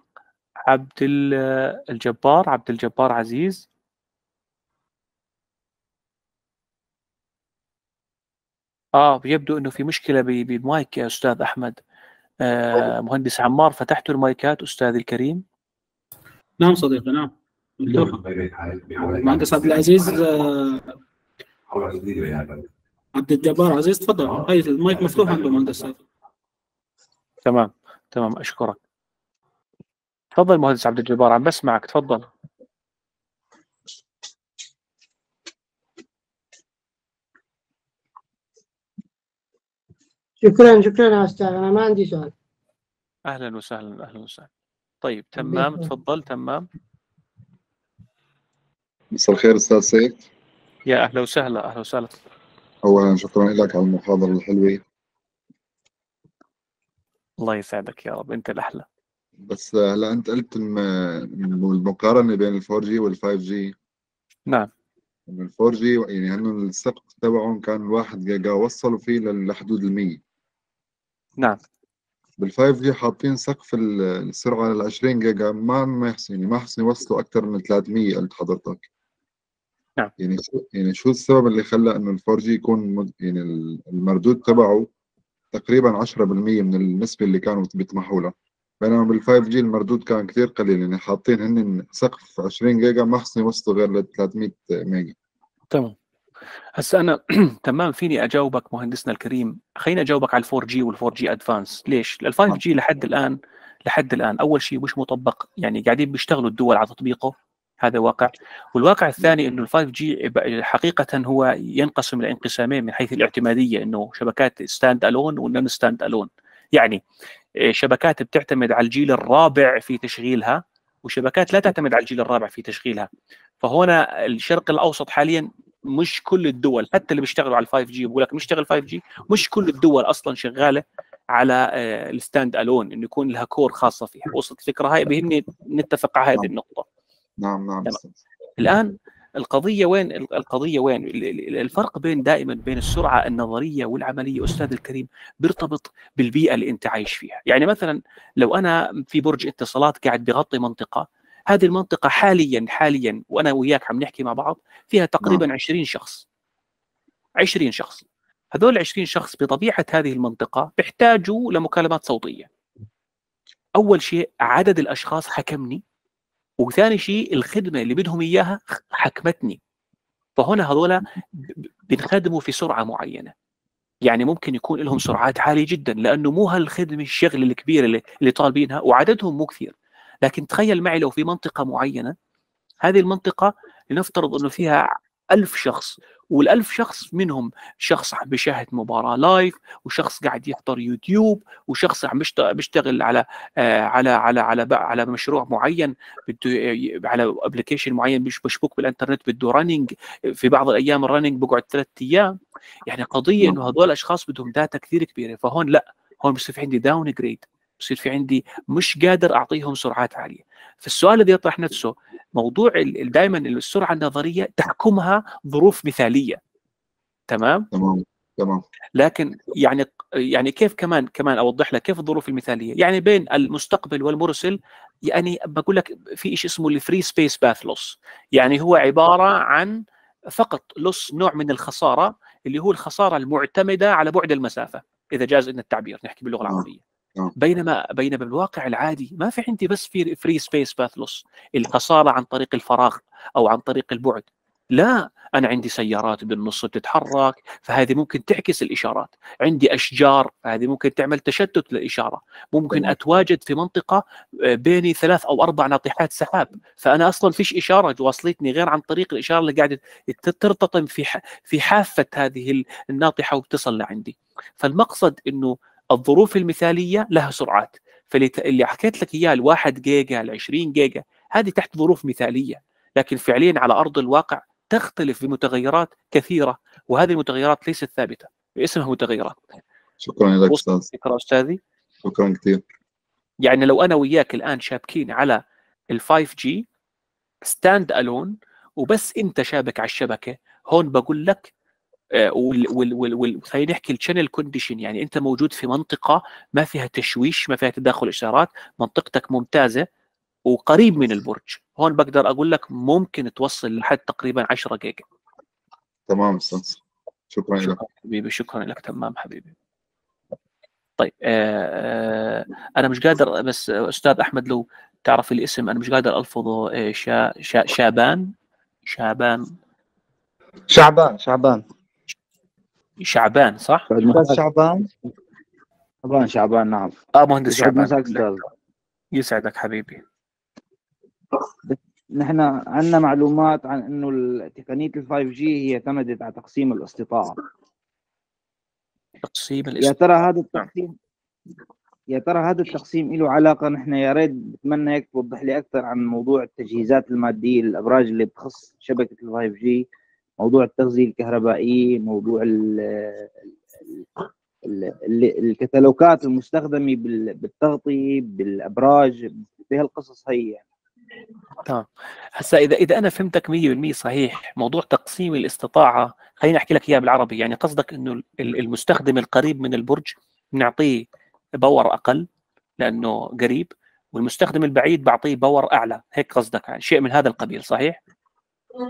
عبد الجبار عبد الجبار عزيز اه يبدو انه في مشكله بالمايك يا استاذ احمد آه مهندس عمار فتحت المايكات استاذي الكريم نعم صديقي نعم المهندس عبد العزيز آه، آه، عبد الجبار عزيز تفضل آه. هاي المايك مفتوح عنده مهندس تمام تمام اشكرك تفضل مهندس عبد الجبار عم بسمعك تفضل شكرا شكرا يا استاذ انا ما عندي سؤال اهلا وسهلا اهلا وسهلا طيب تمام تفضل تمام مساء الخير استاذ سيد يا اهلا وسهلا اهلا وسهلا اولا شكرا لك على المحاضره الحلوه الله يسعدك يا رب انت الاحلى بس آه، هلا انت قلت المقارنه بين 4G جي 5 جي نعم من 4 جي يعني هن السبق تبعهم كان الواحد جيجا وصلوا فيه لحدود ال 100 نعم بال 5 جي حاطين سقف السرعه لل 20 جيجا ما ما يحسن يعني ما حسن يوصلوا اكثر من 300 قلت حضرتك نعم يعني شو يعني شو السبب اللي خلى انه جي يكون يعني المردود تبعه تقريبا 10% من النسبه اللي كانوا بيطمحوا لها بينما بال5 جي المردود كان كثير قليل يعني حاطين هن سقف 20 جيجا ما حسن يوصلوا غير ل 300 ميجا تمام هسا انا تمام فيني اجاوبك مهندسنا الكريم خليني اجاوبك على ال4 جي وال4 جي ادفانس ليش ال5 جي نعم. لحد الان لحد الان اول شيء مش مطبق يعني قاعدين بيشتغلوا الدول على تطبيقه هذا واقع والواقع الثاني انه 5 جي حقيقه هو ينقسم الى انقسامين من حيث الاعتماديه انه شبكات ستاند الون ونون ستاند الون يعني آه، شبكات بتعتمد على الجيل الرابع في تشغيلها وشبكات لا تعتمد على الجيل الرابع في تشغيلها فهنا الشرق الاوسط حاليا مش كل الدول حتى اللي بيشتغلوا على 5 جي بقول لك نشتغل 5 جي مش كل الدول اصلا شغاله على الستاند آه، الون انه يكون لها كور خاصه فيها وصلت الفكره هاي بيهمني نتفق على هذه النقطه نعم نعم الان القضية وين القضية وين الفرق بين دائما بين السرعة النظرية والعملية أستاذ الكريم بيرتبط بالبيئة اللي أنت عايش فيها يعني مثلا لو أنا في برج اتصالات قاعد بغطي منطقة هذه المنطقة حاليا حاليا وأنا وياك عم نحكي مع بعض فيها تقريبا نعم. 20 شخص 20 شخص هذول 20 شخص بطبيعة هذه المنطقة بيحتاجوا لمكالمات صوتية أول شيء عدد الأشخاص حكمني وثاني شيء الخدمه اللي بدهم اياها حكمتني فهنا هذول بنخدموا في سرعه معينه يعني ممكن يكون لهم سرعات عاليه جدا لانه مو هالخدمه الشغل الكبيره اللي, اللي طالبينها وعددهم مو كثير لكن تخيل معي لو في منطقه معينه هذه المنطقه لنفترض انه فيها ألف شخص والألف شخص منهم شخص عم بيشاهد مباراة لايف وشخص قاعد يحضر يوتيوب وشخص عم بيشتغل آه، على على على على على مشروع معين بده على ابلكيشن معين مش مشبوك بالانترنت بده رننج في بعض الايام الرننج بقعد ثلاث ايام يعني قضيه انه هذول الاشخاص بدهم داتا كثير كبيره فهون لا هون بصير في عندي داون جريد بصير في عندي مش قادر اعطيهم سرعات عاليه فالسؤال الذي يطرح نفسه موضوع دائما السرعه النظريه تحكمها ظروف مثاليه تمام تمام تمام لكن يعني يعني كيف كمان كمان اوضح لك كيف الظروف المثاليه يعني بين المستقبل والمرسل يعني بقول لك في شيء اسمه الفري سبيس باث لوس يعني هو عباره عن فقط لص نوع من الخساره اللي هو الخساره المعتمده على بعد المسافه اذا جاز ان التعبير نحكي باللغه نعم. العربيه آه. بينما بينما بالواقع العادي ما في عندي بس في فري سبيس باثلوس الاصاله عن طريق الفراغ او عن طريق البعد لا انا عندي سيارات بالنص بتتحرك فهذه ممكن تعكس الاشارات عندي اشجار هذه ممكن تعمل تشتت للاشاره ممكن اتواجد في منطقه آه، بيني ثلاث او اربع ناطحات سحاب فانا اصلا فيش اشاره واصلتني غير عن طريق الاشاره اللي قاعده ترتطم في في حافه هذه الناطحه وبتصل لعندي فالمقصد انه الظروف المثاليه لها سرعات فاللي حكيت لك اياه الواحد جيجا ال 20 جيجا هذه تحت ظروف مثاليه لكن فعليا على ارض الواقع تختلف بمتغيرات كثيره وهذه المتغيرات ليست ثابته باسمها متغيرات شكرا لك استاذ شكرا استاذي شكرا كثير يعني لو انا وياك الان شابكين على ال 5 جي ستاند الون وبس انت شابك على الشبكه هون بقول لك آه، وخلينا نحكي الشانل كونديشن يعني انت موجود في منطقه ما فيها تشويش ما فيها تداخل اشارات منطقتك ممتازه وقريب من البرج هون بقدر اقول لك ممكن توصل لحد تقريبا 10 جيجا تمام استاذ شكرا, شكرا لك حبيبي شكرا لك تمام حبيبي طيب آه آه انا مش قادر بس استاذ احمد لو تعرف الاسم انا مش قادر الفظه آه، شا شا شابان شابان شعبان شعبان شعبان صح؟ مهندس شعبان شعبان شعبان نعم اه مهندس شعبان يسعدك حبيبي نحن عندنا معلومات عن انه تقنيه ال 5 جي هي اعتمدت على تقسيم الاستطاعه تقسيم الاستطاعه يا ترى هذا التقسيم يا ترى هذا نعم. التقسيم له علاقه نحن يا ريت بتمنى هيك توضح لي اكثر عن موضوع التجهيزات الماديه للابراج اللي بتخص شبكه ال 5 جي موضوع التغذيه الكهربائيه موضوع الكتالوجات الكتالوكات المستخدمه بالتغطيه بالابراج بهالقصص هي يعني تمام هسا اذا اذا انا فهمتك 100% صحيح موضوع تقسيم الاستطاعه خليني احكي لك اياها بالعربي يعني قصدك انه المستخدم القريب من البرج بنعطيه باور اقل لانه قريب والمستخدم البعيد بعطيه باور اعلى هيك قصدك يعني شيء من هذا القبيل صحيح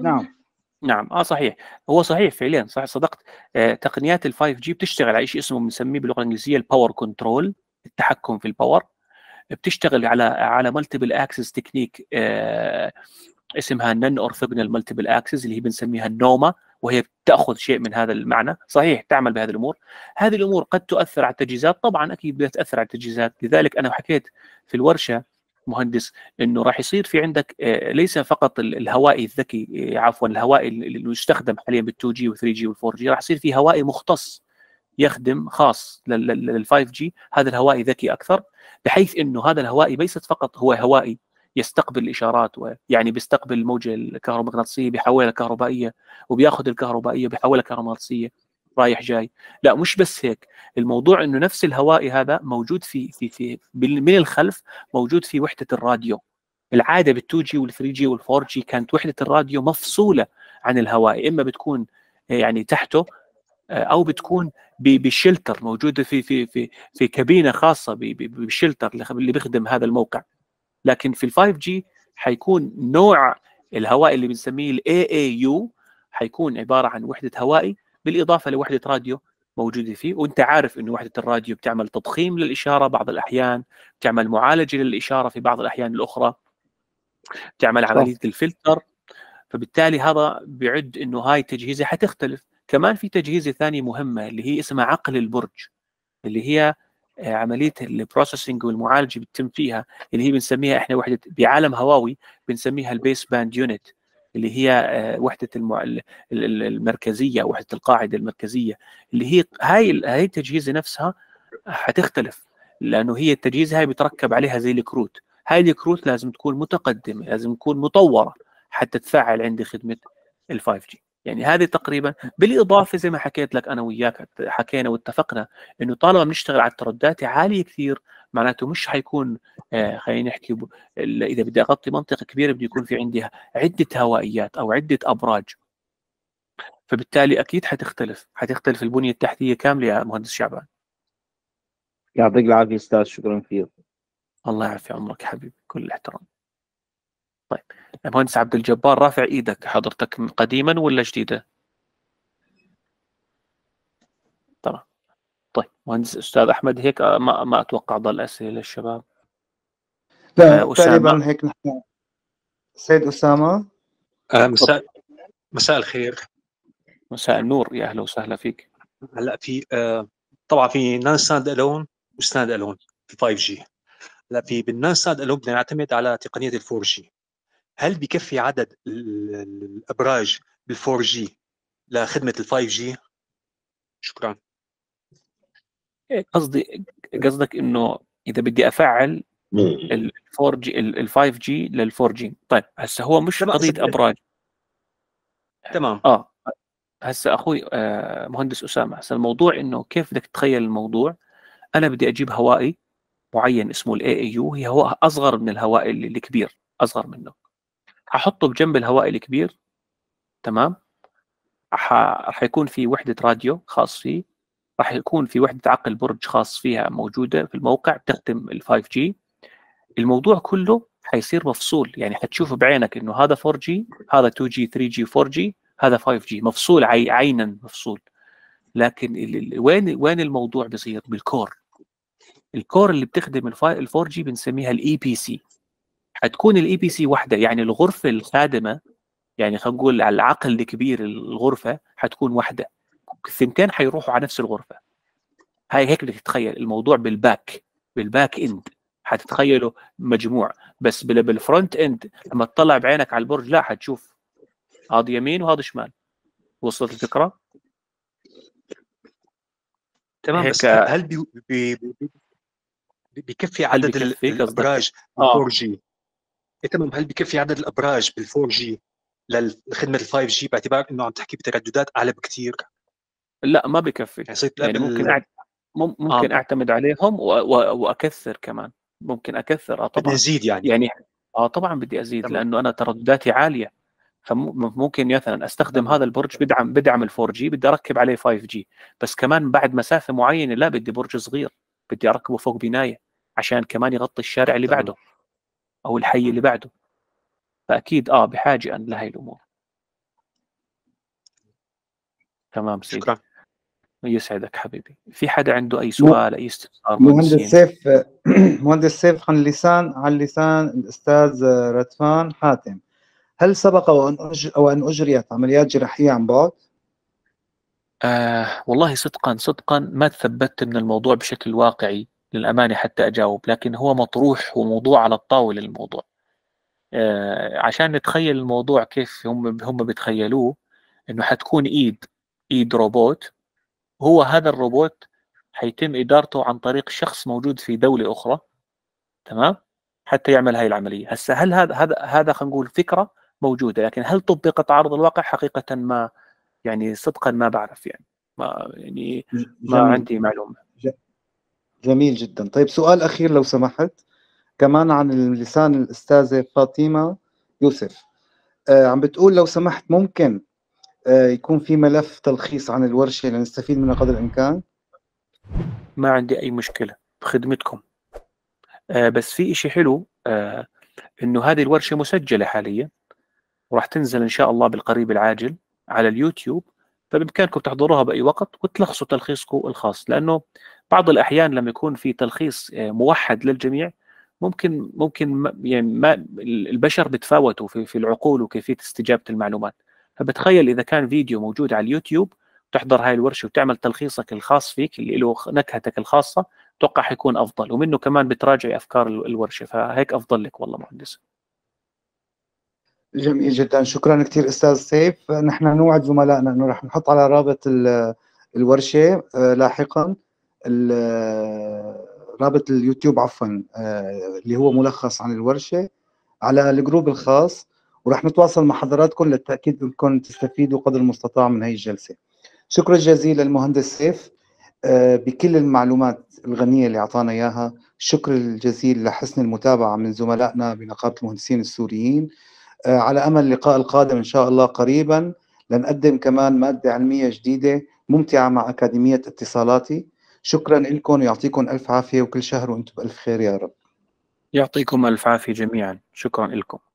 نعم نعم اه صحيح هو صحيح فعليا صح صدقت آه تقنيات ال 5 جي بتشتغل على شيء اسمه بنسميه باللغه الانجليزيه الباور كنترول التحكم في الباور بتشتغل على على مالتيبل اكسس تكنيك آه اسمها نن اورثوجونال مالتيبل اكسس اللي هي بنسميها النوما وهي بتاخذ شيء من هذا المعنى صحيح تعمل بهذه الامور هذه الامور قد تؤثر على التجهيزات طبعا اكيد بدها تاثر على التجهيزات لذلك انا حكيت في الورشه مهندس انه راح يصير في عندك آه، ليس فقط الهوائي الذكي آه، عفوا الهوائي اللي يستخدم حاليا بال2 جي وال3 جي وال4 جي راح يصير في هوائي مختص يخدم خاص لل5 جي هذا الهوائي ذكي اكثر بحيث انه هذا الهوائي ليست فقط هو هوائي يستقبل الاشارات يعني بيستقبل الموجه الكهرومغناطيسيه بيحولها كهربائيه وبياخذ الكهربائيه بيحولها كهرومغناطيسيه رايح جاي لا مش بس هيك الموضوع انه نفس الهوائي هذا موجود في في في من الخلف موجود في وحده الراديو العاده بال2 جي وال3 جي وال4 جي كانت وحده الراديو مفصوله عن الهوائي اما بتكون آه، يعني تحته آه، او بتكون بشلتر موجوده في في في في كابينه خاصه بشلتر اللي بيخدم هذا الموقع لكن في ال5 جي حيكون نوع الهوائي اللي بنسميه الاي اي يو حيكون عباره عن وحده هوائي بالاضافه لوحده راديو موجوده فيه وانت عارف انه وحده الراديو بتعمل تضخيم للاشاره بعض الاحيان بتعمل معالجه للاشاره في بعض الاحيان الاخرى بتعمل عمليه الفلتر فبالتالي هذا بعد انه هاي تجهيزه حتختلف كمان في تجهيزه ثانيه مهمه اللي هي اسمها عقل البرج اللي هي آه، عمليه البروسيسنج والمعالجه بتتم فيها اللي هي بنسميها احنا وحده بعالم هواوي بنسميها البيس باند يونت اللي هي آه، وحده المركزيه وحده القاعده المركزيه اللي هي هاي هاي التجهيزه نفسها حتختلف لانه هي التجهيزه هاي بتركب عليها زي الكروت هاي الكروت لازم تكون متقدمه لازم تكون مطوره حتى تفعل عندي خدمه ال 5 جي يعني هذه تقريبا بالاضافه زي ما حكيت لك انا وياك حكينا واتفقنا انه طالما بنشتغل على التردات عاليه كثير معناته مش حيكون آه خلينا نحكي اذا بدي اغطي منطقه كبيره بده يكون في عندي عده هوائيات او عده ابراج فبالتالي اكيد حتختلف حتختلف البنيه التحتيه كامله يا مهندس شعبان يعطيك العافيه استاذ شكرا كثير الله يعافي عمرك حبيبي كل الاحترام طيب مهندس عبد الجبار رافع ايدك حضرتك قديما ولا جديده؟ طيب مهندس استاذ احمد هيك آه، ما ما اتوقع ضل اسئله للشباب لا آه، تقريبا هيك نحن سيد اسامه آه مساء مساء الخير مساء النور يا اهلا وسهلا فيك هلا في آه طبعا في نان ستاند الون وستاند الون في 5 جي هلا في بالنان ستاند الون بدنا نعتمد على تقنيه ال 4 جي هل بكفي عدد الابراج بال 4 جي لخدمه ال 5 جي؟ شكرا إيه. قصدي قصدك انه اذا بدي افعل ال 4 جي ال 5 جي لل 4 جي طيب هسه هو مش قضيه ابراج تمام اه هسه اخوي آه، مهندس اسامه هسه الموضوع انه كيف بدك تتخيل الموضوع انا بدي اجيب هوائي معين اسمه الاي اي يو هي هواء اصغر من الهواء الكبير اصغر منه ححطه بجنب الهواء الكبير تمام راح يكون في وحده راديو خاص فيه راح يكون في وحده عقل برج خاص فيها موجوده في الموقع بتخدم ال 5 جي الموضوع كله حيصير مفصول يعني حتشوفه بعينك انه هذا 4 جي هذا 2 جي 3 جي 4 جي هذا 5 جي مفصول عي... عينا مفصول لكن وين وين الموضوع بيصير بالكور الكور اللي بتخدم ال 4 جي بنسميها الاي بي e سي حتكون الاي بي e سي واحده يعني الغرفه الخادمه يعني خلينا نقول على العقل الكبير الغرفه حتكون واحده الثنتين هيروحوا على نفس الغرفه هاي هيك بدك تتخيل الموضوع بالباك بالباك اند حتتخيله مجموع بس بالفرونت اند لما تطلع بعينك على البرج لا حتشوف هذا يمين وهذا شمال وصلت الفكره؟ تمام بس هل بي بي بي بيكفي عدد الابراج بالفور آه. إيه، تمام هل بيكفي عدد الابراج بالفور جي لخدمه ال 5 جي باعتبار انه عم تحكي بترددات اعلى بكثير لا ما بكفي يعني, يعني ممكن أعت... آه. ممكن آه. اعتمد عليهم و... و... واكثر كمان ممكن اكثر آه طبعا ازيد يعني يعني اه طبعا بدي ازيد طبعا. لانه انا تردداتي عاليه فممكن مثلا استخدم هذا البرج بدعم بدعم ال 4 جي بدي اركب عليه 5 جي بس كمان بعد مسافه معينه لا بدي برج صغير بدي اركبه فوق بنايه عشان كمان يغطي الشارع اللي بعده او الحي اللي بعده فاكيد اه بحاجه لهي الامور تمام سيدي شكرا يسعدك حبيبي في حدا عنده اي سؤال اي استفسار مهندس سيف مهندس سيف عن لسان عن لسان الاستاذ ردفان حاتم هل سبق وان ان اجريت عمليات جراحيه عن بعد؟ آه والله صدقا صدقا ما تثبت من الموضوع بشكل واقعي للامانه حتى اجاوب لكن هو مطروح وموضوع على الطاوله الموضوع آه عشان نتخيل الموضوع كيف هم هم بيتخيلوه انه حتكون ايد ايد روبوت هو هذا الروبوت حيتم ادارته عن طريق شخص موجود في دوله اخرى تمام حتى يعمل هاي العمليه هسه هل هذا هذا هذا خلينا نقول فكره موجوده لكن هل طبقت على ارض الواقع حقيقه ما يعني صدقا ما بعرف يعني ما يعني ما جميل. عندي معلومه جميل جدا طيب سؤال اخير لو سمحت كمان عن لسان الاستاذه فاطمه يوسف آه عم بتقول لو سمحت ممكن آه، يكون في ملف تلخيص عن الورشه لنستفيد منها قدر الامكان ما عندي اي مشكله بخدمتكم آه بس في إشي حلو آه انه هذه الورشه مسجله حاليا وراح تنزل ان شاء الله بالقريب العاجل على اليوتيوب فبامكانكم تحضروها باي وقت وتلخصوا تلخيصكم الخاص لانه بعض الاحيان لما يكون في تلخيص آه، موحد للجميع ممكن ممكن يعني ما البشر بتفاوتوا في في العقول وكيفيه استجابه المعلومات فبتخيل اذا كان فيديو موجود على اليوتيوب تحضر هاي الورشه وتعمل تلخيصك الخاص فيك اللي له نكهتك الخاصه اتوقع حيكون افضل ومنه كمان بتراجعي افكار الورشه فهيك افضل لك والله مهندس جميل جدا شكرا كثير استاذ سيف نحن نوعد زملائنا انه راح نحط على رابط الورشه آه، لاحقا آه، رابط اليوتيوب عفوا آه، اللي هو ملخص عن الورشه على الجروب الخاص وراح نتواصل مع حضراتكم للتاكيد انكم تستفيدوا قدر المستطاع من هي الجلسه شكرا جزيلا للمهندس سيف آه، بكل المعلومات الغنيه اللي اعطانا اياها الشكر الجزيل لحسن المتابعه من زملائنا بنقابه المهندسين السوريين آه، على امل اللقاء القادم ان شاء الله قريبا لنقدم كمان ماده علميه جديده ممتعه مع اكاديميه اتصالاتي شكرا لكم ويعطيكم الف عافيه وكل شهر وانتم بالف خير يا رب يعطيكم الف عافيه جميعا شكرا لكم